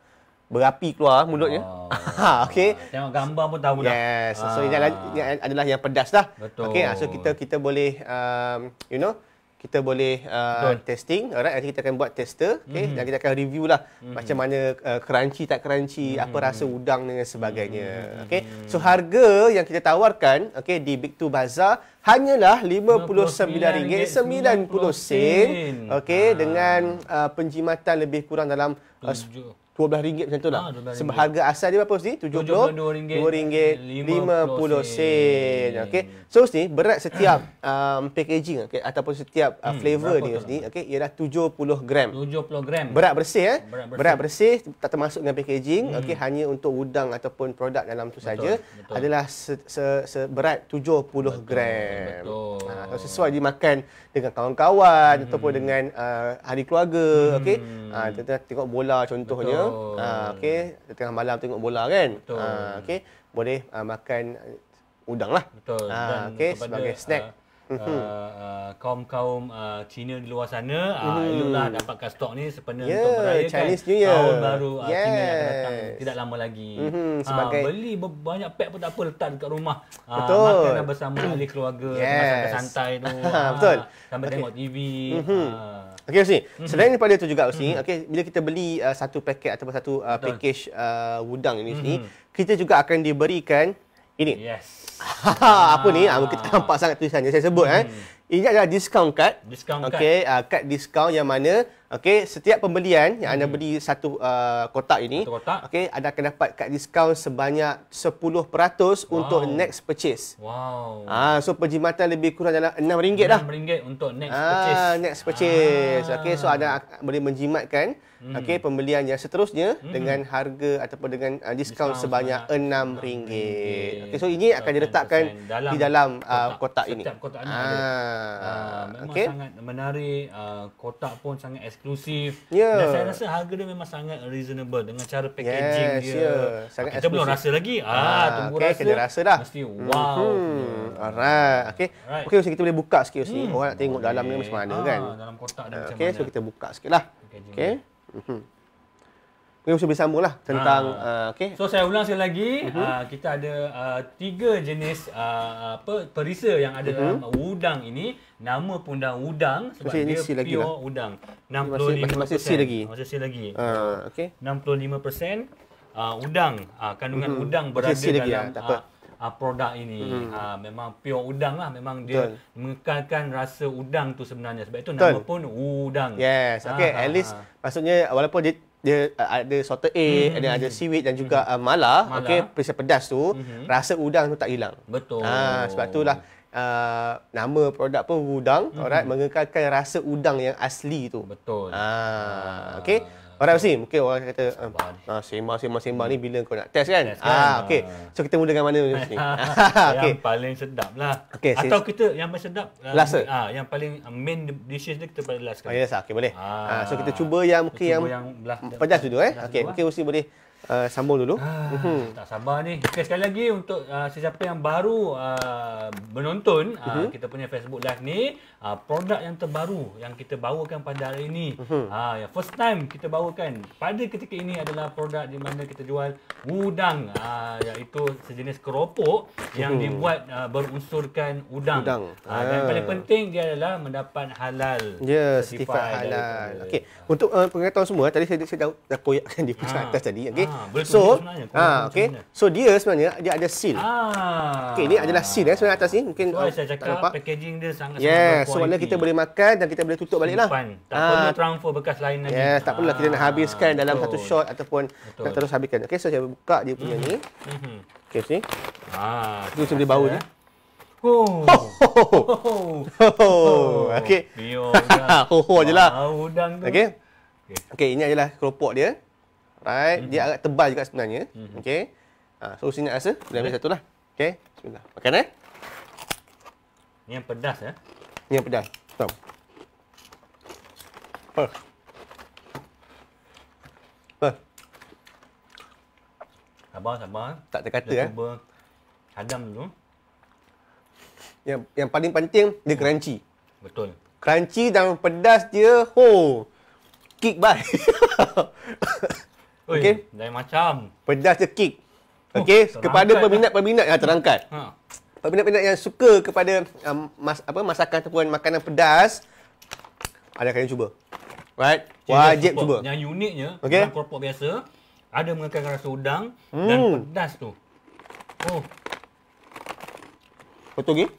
berapi keluar mulutnya. Oh. okay. Tengok gambar pun tahu yes. dah. Yes, so ah. ini, adalah, ini adalah yang pedas dah. Betul. Okay, uh, so kita kita boleh, um, you know, kita boleh uh, testing alright nanti kita akan buat tester okey mm-hmm. dan kita akan review lah mm-hmm. macam mana uh, crunchy tak crunchy mm-hmm. apa rasa udang dan sebagainya mm-hmm. okey so harga yang kita tawarkan okey di Big Two Bazaar hanyalah RM59.90 okey ha. dengan uh, penjimatan lebih kurang dalam uh, RM12 macam tu lah. Ha, Harga asal dia berapa Usni? ringgit 72 RM50. Okay. So Usni, berat setiap um, packaging okay, ataupun setiap uh, hmm, flavor hmm, ni Usni, okay, ialah 70 gram. 70 gram. Berat bersih eh. Berat bersih. Berat bersih tak termasuk dengan packaging. Hmm. Okay, hanya untuk udang ataupun produk dalam tu saja Adalah se, se, se, berat 70 betul, gram. Betul. Ha, sesuai dimakan dengan kawan-kawan hmm. ataupun dengan uh, hari keluarga. Hmm. Ah, okay. Ha, tengok bola contohnya. Betul. Ah, oh. ha, okey tengah malam tengok bola kan Betul. ha okey boleh ha, makan udang lah. Betul. Ha, okay, sebagai snack. Uh, kaum-kaum uh, Cina di luar sana, uh, mm. eloklah dapatkan stok ni sepenuh yeah, untuk merayakan Chinese New Year. tahun baru uh, yes. Cina yang akan datang tidak lama lagi. mm sebagai... uh, beli banyak pack pun tak apa, letak dekat rumah. Uh, Betul. Makanlah bersama ahli keluarga, yes. masakan santai tu. Betul. Uh, okay. tengok TV. Uh, mhm. Okey Ustaz. hmm Selain daripada itu juga Ustaz, hmm okey bila kita beli uh, satu paket ataupun satu uh, package uh, udang ini sini, mhm. kita juga akan diberikan ini. Yes. Apa ni? Ah, ah. kita nampak sangat tulisannya saya sebut mm. eh. Mhm. Ini adalah discount card. Discount okay, card. Okey, uh, card discount yang mana Okey, setiap pembelian yang anda hmm. beli satu uh, kotak ini, okey, anda akan dapat kad diskaun sebanyak 10% wow. untuk next purchase. Wow. Ah, so penjimatan lebih kurang dalam RM6 dah. RM6 untuk next ah, purchase. next purchase. Ah. Okey, so anda boleh menjimatkan hmm. okey pembelian yang seterusnya hmm. dengan harga ataupun dengan uh, diskaun sebanyak RM6. Okey, so ini akan diletakkan di dalam kotak, uh, kotak setiap ini. Setiap kotak anda ah. ada. Uh, memang okay. sangat menarik. Uh, kotak pun sangat eksklusif. Yeah. Dan saya rasa harga dia memang sangat reasonable dengan cara packaging yes, dia. Yeah. Sangat kita belum rasa lagi. Ah, ah tunggu okay, rasa. Kena rasa dah. Mesti wow. Hmm. hmm. Alright. Okey. Okey, so kita boleh buka sikit sini. Hmm. Orang nak tengok okay. dalam ni macam mana ah, kan. dalam kotak dia okay, macam okay, mana. Okey, so kita buka sikitlah. Okey. Okay. Mhm. Okay. Mungkin mesti bersambung lah tentang uh, ah. ah, okay. So saya ulang sekali lagi uh-huh. uh, Kita ada uh, tiga jenis uh, apa, perisa yang ada uh-huh. dalam mhm. udang ini Nama pun dah udang Sebab masih dia pure lagi lah. udang 65% masih, masih, masih C lagi Masih C lagi uh, okay. 65% uh, udang uh, Kandungan uh-huh. udang berada masih lah, dalam lah. Uh, Uh, produk ini hmm. uh, memang pure udang lah memang dia Betul. mengekalkan rasa udang tu sebenarnya sebab itu nama pun udang yes okay ha, at least ha. maksudnya walaupun dia dia uh, ada salted egg, mm-hmm. ada seaweed dan juga hmm. uh, mala, mala. okey, perisa pedas tu, mm-hmm. rasa udang tu tak hilang. Betul. Ha, sebab itulah Uh, nama produk pun udang mm-hmm. alright mengekalkan rasa udang yang asli tu betul ha okey Orang mesti mungkin orang kata ah sembah sembah sembah ni bila kau nak test kan? Test kan? Ah okey. Ah. So kita mula dengan mana mesti? okay. Yang paling sedap lah. Okay, Atau sis. kita yang paling sedap? Um, last. Ah yang paling um, main dishes ni kita pada last kan. Oh, yes, okey boleh. Ah. ah so kita cuba yang mungkin yang, yang belah, pedas dulu eh. Okey mungkin mesti boleh uh, sambung dulu. Ah, uh-huh. Tak sabar ni. Okay, sekali lagi untuk uh, sesiapa yang baru uh, menonton uh, uh kita punya Facebook live ni, uh, produk yang terbaru yang kita bawakan pada hari ini. uh-huh. uh, first time kita bawakan pada ketika ini adalah produk di mana kita jual udang uh, iaitu sejenis keropok yang uh-huh. dibuat uh, berunsurkan udang. udang. Uh, uh. Dan paling penting dia adalah mendapat halal. Ya, yeah, sertifikat halal. Okay, Untuk uh, pengetahuan semua tadi saya, saya dah, dah koyakkan di pusat uh. atas tadi. Okey. Uh, so, ah uh, okey. So dia sebenarnya dia ada seal. Ah. Uh. ini adalah seal eh sebenarnya atas ni mungkin so, oh, saya cakap, tak packaging dia sangat yes so quality. kita boleh makan dan kita boleh tutup balik lah. Tak ha. perlu ah. transfer bekas lain lagi. Yes, tak perlu ah, kita nak habiskan Betul. dalam satu shot ataupun Betul. nak terus habiskan. Okey, so saya buka dia punya mm. ni. Mhm. Okey, sini. Ha, tu sendiri bau ni. Eh. Oh. oh. Okey. Ho ho je lah. udang tu. Okey. Okey, okay, ini adalah keropok dia. Right, mm-hmm. dia mhm. agak tebal juga sebenarnya. Mm-hmm. Okey. Ha, so sini nak rasa, boleh ambil satu lah. Okey, bismillah. Makan eh. Ini yang pedas ya. Ni yang pedas. Tahu. Per. Per. Sabar, sabar. Tak terkata, ya. Cuba eh. hadam dulu. Yang yang paling penting, dia hmm. crunchy. Betul. Crunchy dan pedas dia, ho. Kick bye. Okey, okay. macam. Pedas dia kick. Okey, oh, kepada peminat-peminat yang terangkat. Ha peminat-peminat yang suka kepada um, mas, apa masakan ataupun makanan pedas ada kena cuba. Right? Wajib cuba. Yang uniknya okay. dalam keropok biasa ada mengekang rasa udang hmm. dan pedas tu. Oh. Betul ke?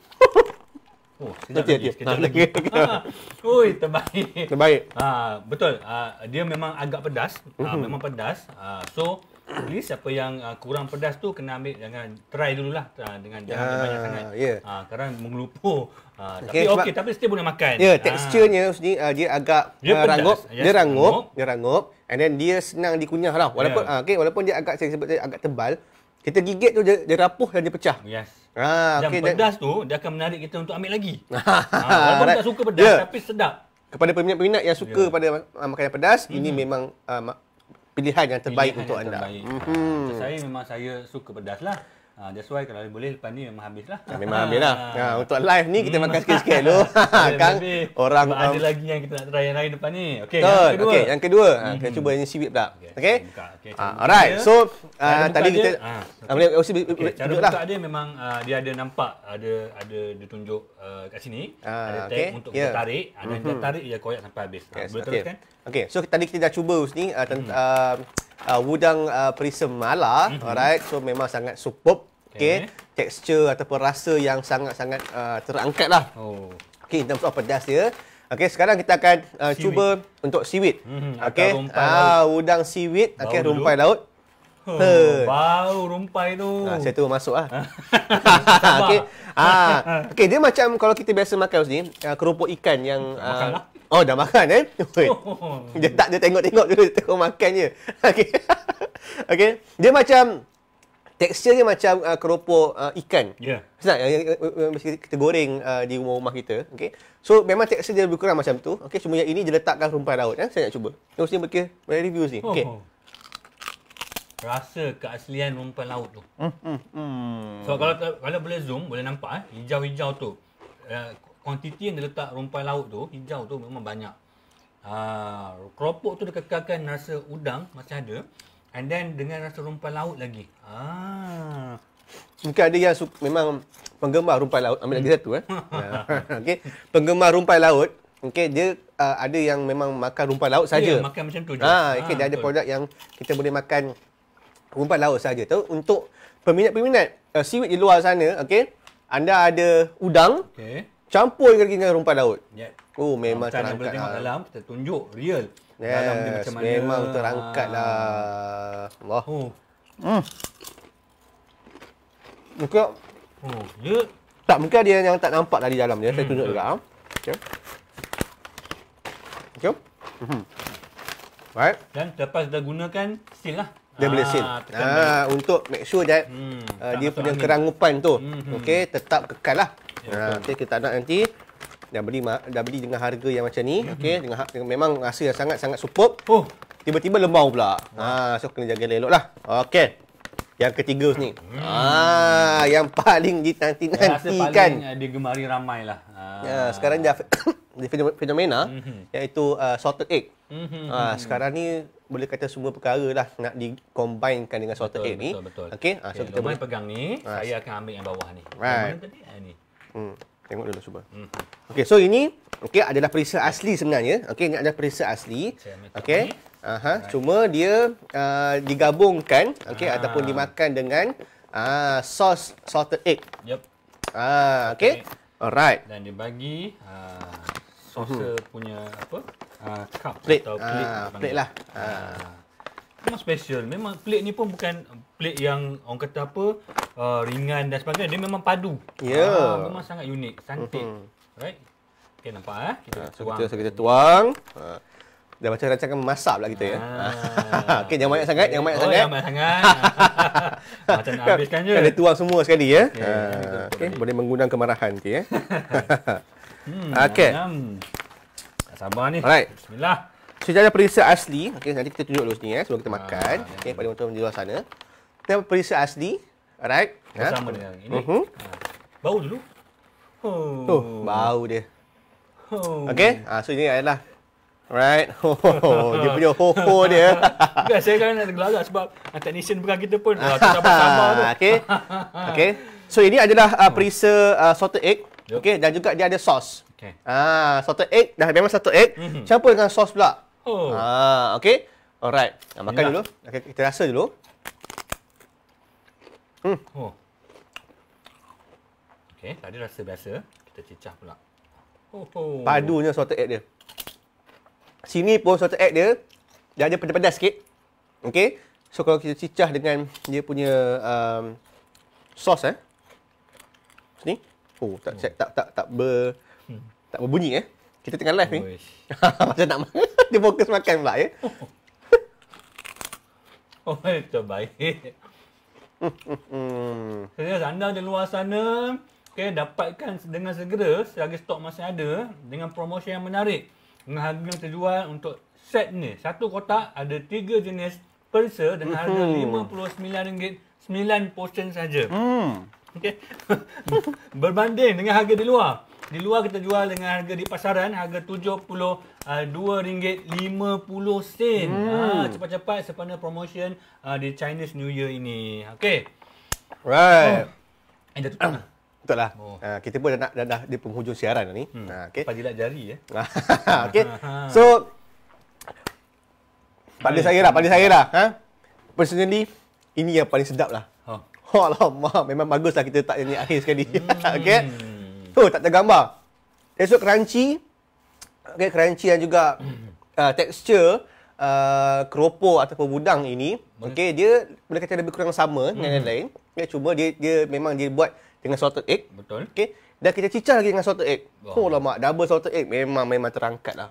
Oh, sekejap lagi. Sekejap lagi. lagi. Ui, terbaik. Terbaik. Ha, betul. Ha, dia memang agak pedas. Ha, memang pedas. Ha, so, please siapa yang uh, kurang pedas tu kena ambil jangan try dululah uh, dengan jangan uh, banyak sangat. Ya. Ah yeah. uh, sekarang mengelupur uh, okay, tapi okey tapi still boleh makan. Ya yeah, teksturnya uh. sini uh, dia agak dia uh, rangup, yes. dia rangup, Mok. dia rangup and then dia senang dikunyah lah walaupun yeah. Ya. uh, okey walaupun dia agak saya sebut tadi agak tebal kita gigit tu dia, dia rapuh dan dia pecah. Yes. Ah, dan okay, pedas that... tu dia akan menarik kita untuk ambil lagi. ah, walaupun right. tak suka pedas yeah. tapi sedap. Kepada peminat-peminat yang suka yeah. pada uh, makanan pedas, mm-hmm. ini mhm. memang uh, pilihan yang terbaik pilihan untuk yang anda. Terbaik. Mm-hmm. Saya memang saya suka pedas lah. Ha, that's why kalau boleh lepas ni memang habis lah. Ah, memang habis lah. Ha, untuk live ni kita hmm. makan sikit-sikit dulu. Kang, orang um... ada lagi yang kita nak try yang lain depan ni. Okey, Tuh. yang kedua. Okay, yang kedua. Ha, kita hmm. cuba yang siwit pula. Okay. okay. alright. So, uh, tadi kita... Ha, okay. Okay. Okay. Cara lah. dia memang uh, dia ada nampak. Ada ada ditunjuk uh, kat sini. Uh, ada tag okay. untuk yeah. kita tarik. Ada mm-hmm. dia hmm. tarik, dia koyak sampai habis. Ha, yes. Boleh okay. teruskan? Okay. So, tadi kita dah cuba ni. tentang... Hmm. Uh, Uh, uh, perisa mala mm-hmm. alright so memang sangat superb okay. tekstur ataupun rasa yang sangat-sangat uh, terangkat lah. Oh. Okay, in terms of pedas dia. Okay, sekarang kita akan uh, cuba untuk seaweed. Hmm, okay, ah, udang seaweed, bau okay, dulu. laut. Huh, oh, bau rumpai tu. Uh, ah, saya tu masuk lah. okay. Ah, uh, ah, okay, dia macam kalau kita biasa makan ni, uh, ah, kerupuk ikan yang... Uh, Oh, dah makan eh? Oh. dia tak, dia tengok-tengok dulu, dia tengok makan je. Okay. okay. Dia macam Tekstur dia macam uh, keropok uh, ikan. Ya. Yeah. Yang, yang, kita goreng uh, di rumah-rumah kita. Okay. So, memang tekstur dia lebih kurang macam tu. Okay. Cuma yang ini dia letakkan rumpah laut. Eh. Saya nak cuba. Terus ni boleh review sini. Oh. Okay. Oh. Rasa keaslian rumpah laut tu. Hmm, hmm. Hmm. So, kalau kalau boleh zoom, boleh nampak eh. hijau-hijau tu. Uh, kuantiti yang dia letak rumpah laut tu, hijau tu memang banyak. Uh, keropok tu dia kekalkan rasa udang macam ada. And then dengan rasa rumpan laut lagi. Ah. Mungkin ada yang suka memang penggemar rumpan laut. Ambil hmm. lagi satu eh. Ya. okay. Penggemar rumpan laut. Okay, dia uh, ada yang memang makan rumpan laut ya, saja. Ya, makan macam tu je. Ah, okay, ha, dia ah, betul. ada produk yang kita boleh makan rumpan laut saja. Tahu untuk peminat-peminat uh, seaweed di luar sana, okay, anda ada udang okay. campur dengan rumpan laut. Yeah. Oh, memang terangkat. Kita boleh tengok lah. dalam, kita tunjuk real yes, memang terangkat ha. lah. Allah. Oh. Hmm. Muka. Oh, dia. Ya. Tak, muka dia yang tak nampak tadi dalam dia. Saya tunjuk hmm. juga. Ha. Ah. Okay. Okay. Hmm. Baik. Dan lepas dah gunakan, seal lah. Dia ah, boleh seal. Ah, untuk make sure that hmm, uh, dia punya angin. kerangupan tu. Hmm, hmm. okay, tetap kekal lah. Ya, ha, ah, okay, kita nak nanti dah beli dah beli dengan harga yang macam ni mm-hmm. okey dengan, ha-, dengan memang rasa yang sangat sangat superb oh tiba-tiba lembau pula ha ah, so kena jaga lah. okey yang ketiga ni hmm. ah yang paling ditanti nanti kan eh, dia gemari ramai lah ah. ya sekarang dia fenomena mm-hmm. iaitu uh, salted egg mm-hmm. ah sekarang ni boleh kata semua perkara lah nak dikombinkan dengan salted egg ni betul betul okey ah, so okay, kita boleh pegang ni ah. saya akan ambil yang bawah ni right. yang mana tadi eh, ni hmm Tengok dulu cuba. Hmm. Okey, so ini okey adalah perisa asli sebenarnya. Okey, ini adalah perisa asli. Okey. Aha, right. cuma dia uh, digabungkan okey ah. ataupun dimakan dengan uh, ah, sos salted egg. Yep. Ah, okey. Alright. Dan dia bagi uh, ah, sosa hmm. punya apa? Uh, cup plate. atau plate. Ah, plate lah. Ah memang special. Memang plate ni pun bukan plate yang orang kata apa uh, ringan dan sebagainya. Dia memang padu. Ya. Yeah. Uh, memang sangat unik, cantik. Mm-hmm. Right? Okay, nampak eh? Kita ha, so tuang. Kita, so kita tuang. Ha. Dah macam rancangan memasak pula kita ya. Ha. Ah. Okey, okay. jangan banyak sangat, jangan banyak oh, sangat. Jangan banyak sangat. macam nak habiskan kan, je. Kita tuang semua sekali ya. Yeah, ya, ya, ha. okay. boleh menggunakan kemarahan nanti ya. hmm, okey. Sabar ni. Alright. Bismillah. Secara perisa asli, okay, nanti kita tunjuk dulu sini eh, sebelum kita ah, makan. Ah, ya, okay, ya. pada waktu di luar sana. Kita perisa asli. Alright. Ha? Sama dengan ini. Uh mhm. ah, -huh. Bau dulu. Oh. Tuh, oh, bau dia. Oh. Okay, ha, ah, so ini adalah. Alright. Oh, dia punya ho ho dia. saya kena nak gelarak sebab technician bukan kita pun. Wah, sama tu. Okay. okay. So ini adalah uh, perisa uh, salted egg. Okay, dan juga dia ada sos. Okay. Ah, salted egg dah memang satu egg. Mm -hmm. Campur dengan sos pula. Oh. Ha, ah, okay. Alright. Nak makan Inilah. dulu. Okay, kita rasa dulu. Hmm. Oh. Okay, tadi rasa biasa. Kita cicah pula. Oh, Padunya salted egg dia. Sini pun salted egg dia. Dia ada pedas-pedas sikit. Okay. So, kalau kita cicah dengan dia punya um, sos eh. Sini. Oh, tak, oh. Hmm. tak, tak, tak, tak ber... Hmm. Tak berbunyi eh. Kita tengah live oh, ni. Macam tak makan. Dia fokus makan pula ya. Oh, eh, terbaik. Hmm. Saya hmm. anda di luar sana, okay, dapatkan dengan segera selagi stok masih ada dengan promosi yang menarik. Dengan harga terjual untuk set ni. Satu kotak ada tiga jenis perisa dengan harga hmm. RM59. Hmm. 9 posen saja. Hmm. Okay. Berbanding dengan harga di luar. Di luar kita jual dengan harga di pasaran harga RM72.50. Hmm. Ha cepat-cepat sepanjang promotion uh, di Chinese New Year ini. Okey. Right. Ada oh. tutup. Betul lah. Oh. Uh, kita pun dah, dah, dah, dah di penghujung siaran ni. Hmm. Uh, okay. Pagi lah jari ya. Eh. Ha, ha, ha. So, pada saya lah, pada saya lah. Ha? Personally, ini yang paling sedap lah. Oh. Alamak, memang bagus kita tak yang akhir sekali. Hmm. okay. Oh, tak tergambar. Esok crunchy. Okay, crunchy dan juga hmm. uh, texture uh, keropok ataupun udang ini. Hmm. Okay, dia boleh kata lebih kurang sama hmm. dengan lain-lain. Okay, cuma dia, dia memang dia buat dengan salted egg. Betul. Okay, dan kita cicah lagi dengan salted egg. Wow. Oh, lama. Double salted egg memang memang terangkat lah.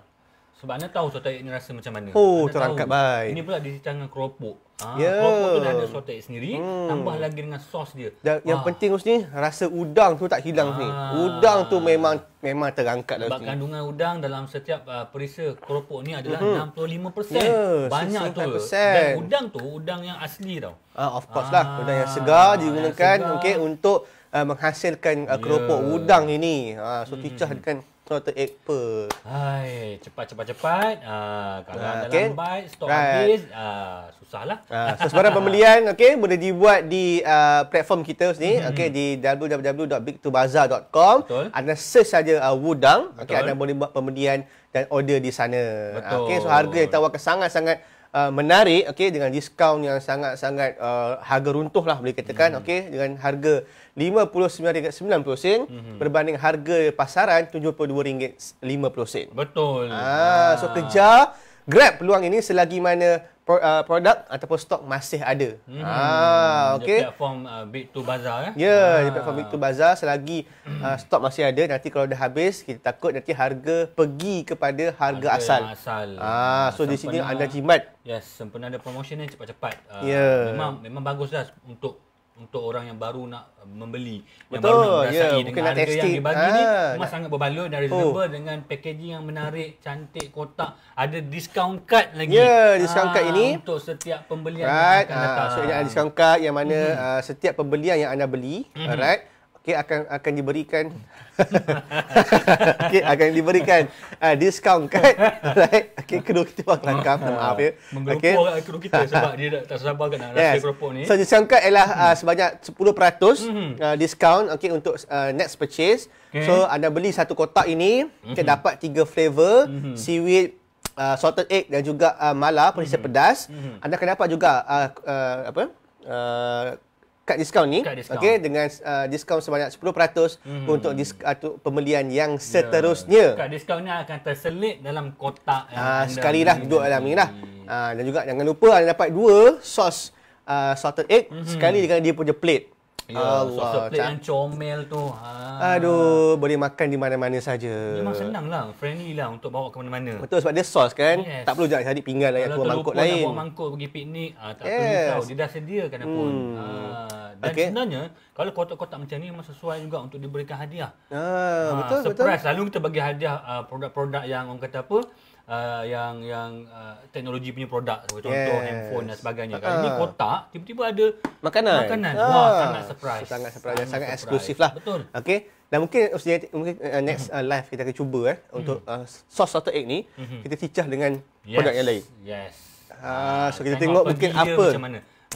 Sebab anda tahu sotek ni rasa macam mana. Oh, anda terangkat baik. Ini pula dicampur dengan keropok. Ha, yeah. Keropok tu dah ada sotek sendiri, hmm. tambah lagi dengan sos dia. Dan ah. yang penting sini, rasa udang tu tak hilang ah. sini. Udang tu memang memang terangkat dalam sini. kandungan udang dalam setiap uh, perisa keropok ni adalah mm-hmm. 65%. Yeah, Banyak 65%. tu. Dan udang tu, udang yang asli tau. Ah, of course ah. lah. Udang yang ah, segar digunakan segar. Okay, untuk uh, menghasilkan uh, keropok yeah. udang ini. Ha, so, mm-hmm. teacher kan... Proto Expert. Hai, cepat cepat cepat. Uh, kalau uh, ah, okay. dalam buy stok right. habis, uh, susahlah. Uh, so sebarang pembelian okay? boleh dibuat di uh, platform kita ni, mm-hmm. okey di www.bigtobazar.com. Anda search saja uh, wudang, okay? anda boleh buat pembelian dan order di sana. okay? so harga yang tawarkan sangat-sangat uh, menarik okey dengan diskaun yang sangat-sangat uh, harga runtuh lah boleh katakan mm-hmm. okey dengan harga 59.90 mm-hmm. berbanding harga pasaran 72.50 sen. Betul. Ah, ah. so kejar Grab peluang ini selagi mana pro, uh, produk ataupun stok masih ada. Hmm. Ah, okey. Platform uh, Big to Bazaar eh. Ya, yeah, ah. platform Big to Bazaar selagi uh, stok masih ada nanti kalau dah habis kita takut nanti harga pergi kepada harga, harga asal. asal. Ah, so sempena, di sini anda jimat. Yes, sempena ada promotion ni cepat-cepat. Uh, ah, Yeah. Memang memang baguslah untuk untuk orang yang baru nak uh, membeli Betul, yang baru nak merasai ya, yeah, dengan harga testing. yang dibagi ah, ni memang nah. sangat berbaloi dan oh. reasonable oh. dengan packaging yang menarik cantik kotak ada discount card lagi ya yeah, discount card ah, ini untuk setiap pembelian right. yang akan ah, so ada discount card yang mana mm-hmm. uh, setiap pembelian yang anda beli mm-hmm. alright okay, akan akan diberikan okay, akan diberikan uh, discount card right okay, kru kita orang langkah maaf ya okay. mengelupur kita sebab dia tak sabar kan nak yes. rasa keropok ni so discount card ialah uh, sebanyak 10% uh, mhm. ah, discount okay, untuk uh, next purchase okay. so anda beli satu kotak ini kita mhm. dapat tiga flavor mhm. seaweed Uh, salted egg dan juga uh, mala perisa mm-hmm. pedas mm-hmm. anda akan dapat juga uh, uh, apa uh, kad diskaun ni okey dengan uh, diskaun sebanyak 10% hmm. untuk disk, uh, pembelian yang ya. seterusnya. Yeah. Kad diskaun ni akan terselit dalam kotak uh, sekali lah duduk dalam ni lah. Uh, dan juga jangan lupa anda dapat dua sos uh, salted egg mm-hmm. sekali dengan dia punya plate. Ya, Allah, sosok plate yang comel tu. Ha. Aduh, boleh makan di mana-mana saja. Memang senang lah. Friendly lah untuk bawa ke mana-mana. Betul, sebab dia sos kan. Yes. Tak perlu jangan sadik pinggan lah yang tuan mangkuk lain. Kalau terlupa nak bawa mangkuk pergi piknik, ha, tak yes. perlu tahu. Dia dah sediakan hmm. pun. Ah, ha. Dan okay. sebenarnya, kalau kotak-kotak macam ni memang sesuai juga untuk diberikan hadiah. Ha, ha. betul, surprise. betul. Surprise, lalu kita bagi hadiah uh, produk-produk yang orang kata apa, uh, yang yang uh, teknologi punya produk contoh yes. handphone dan sebagainya kan. Uh. Ini ah. kotak tiba-tiba ada makanan. Makanan. Uh. Wah, sangat surprise. So, sangat surprise. Sangat, sangat eksklusif lah. Betul. Okey. Dan mungkin mungkin uh, next uh, live kita akan cuba eh mm. untuk hmm. uh, sauce salted egg ni hmm kita cicah dengan yes. produk yang lain. Yes. Uh, so kita tengok, tengok mungkin apa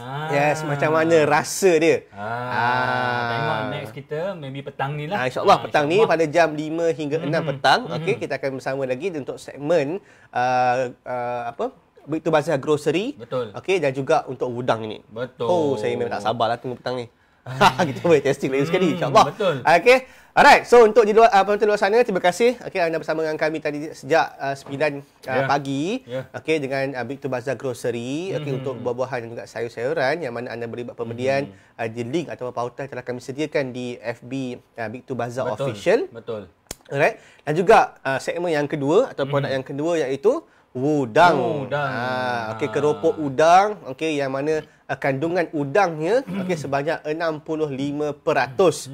Ah. Yes, macam mana rasa dia. Ah. ah. Tengok next kita, maybe petang ni lah. Ah, InsyaAllah ah, petang insya Allah. ni pada jam 5 hingga 6 hmm petang. Hmm. Okay, kita akan bersama lagi untuk segmen uh, uh, apa? itu bahasa grocery. Betul. Okay, dan juga untuk udang ni. Betul. Oh, saya memang tak sabar lah tunggu petang ni. Ah, kita boleh testing lagi sekali hmm, insyaallah betul okey Alright, so untuk di luar uh, penonton luar sana, terima kasih okay, anda bersama dengan kami tadi sejak uh, 9 uh, yeah. pagi yeah. Okay, dengan uh, Big to Bazaar Grocery mm-hmm. okay, hmm. untuk buah-buahan dan juga sayur-sayuran yang mana anda boleh buat pembelian mm-hmm. uh, di link atau pautan telah kami sediakan di FB uh, Big to Bazaar Official. Betul. Alright. Dan juga uh, segmen yang kedua atau mm-hmm. produk yang kedua iaitu Wudang. Wudang. Oh, ha, ah, ah. okey keropok udang, okay yang mana uh, kandungan udangnya okay sebanyak 65%.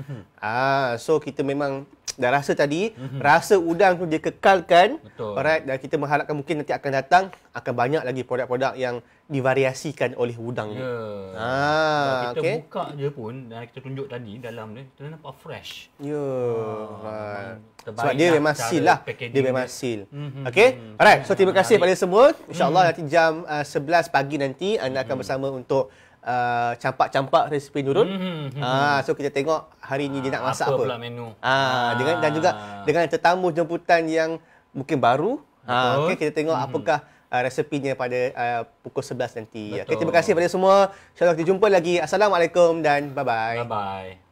Hmm. Ah ha, so kita memang dah rasa tadi mm-hmm. rasa udang tu dia kekalkan Betul. alright dan kita mengharapkan mungkin nanti akan datang akan banyak lagi produk-produk yang divariasikan oleh udang yeah. ha ah, kita okay. buka je pun dan kita tunjuk tadi dalam ni kita nampak fresh yo yeah. ha ah, sebab dia lah memang seal lah dia memang seal mm-hmm. okey alright so terima kasih kepada semua insyaallah mm-hmm. nanti jam uh, 11 pagi nanti anda akan mm-hmm. bersama untuk uh, campak-campak resipi Nurul. Hmm, hmm, Uh, so kita tengok hari ini uh, dia nak ah, masak apa. Apa menu. Uh, uh. Dengan, dan juga dengan tetamu jemputan yang mungkin baru. Uh, okay, kita tengok hmm. apakah uh, resepinya pada uh, pukul 11 nanti. Okay, terima kasih kepada semua. InsyaAllah kita jumpa lagi. Assalamualaikum dan Bye-bye.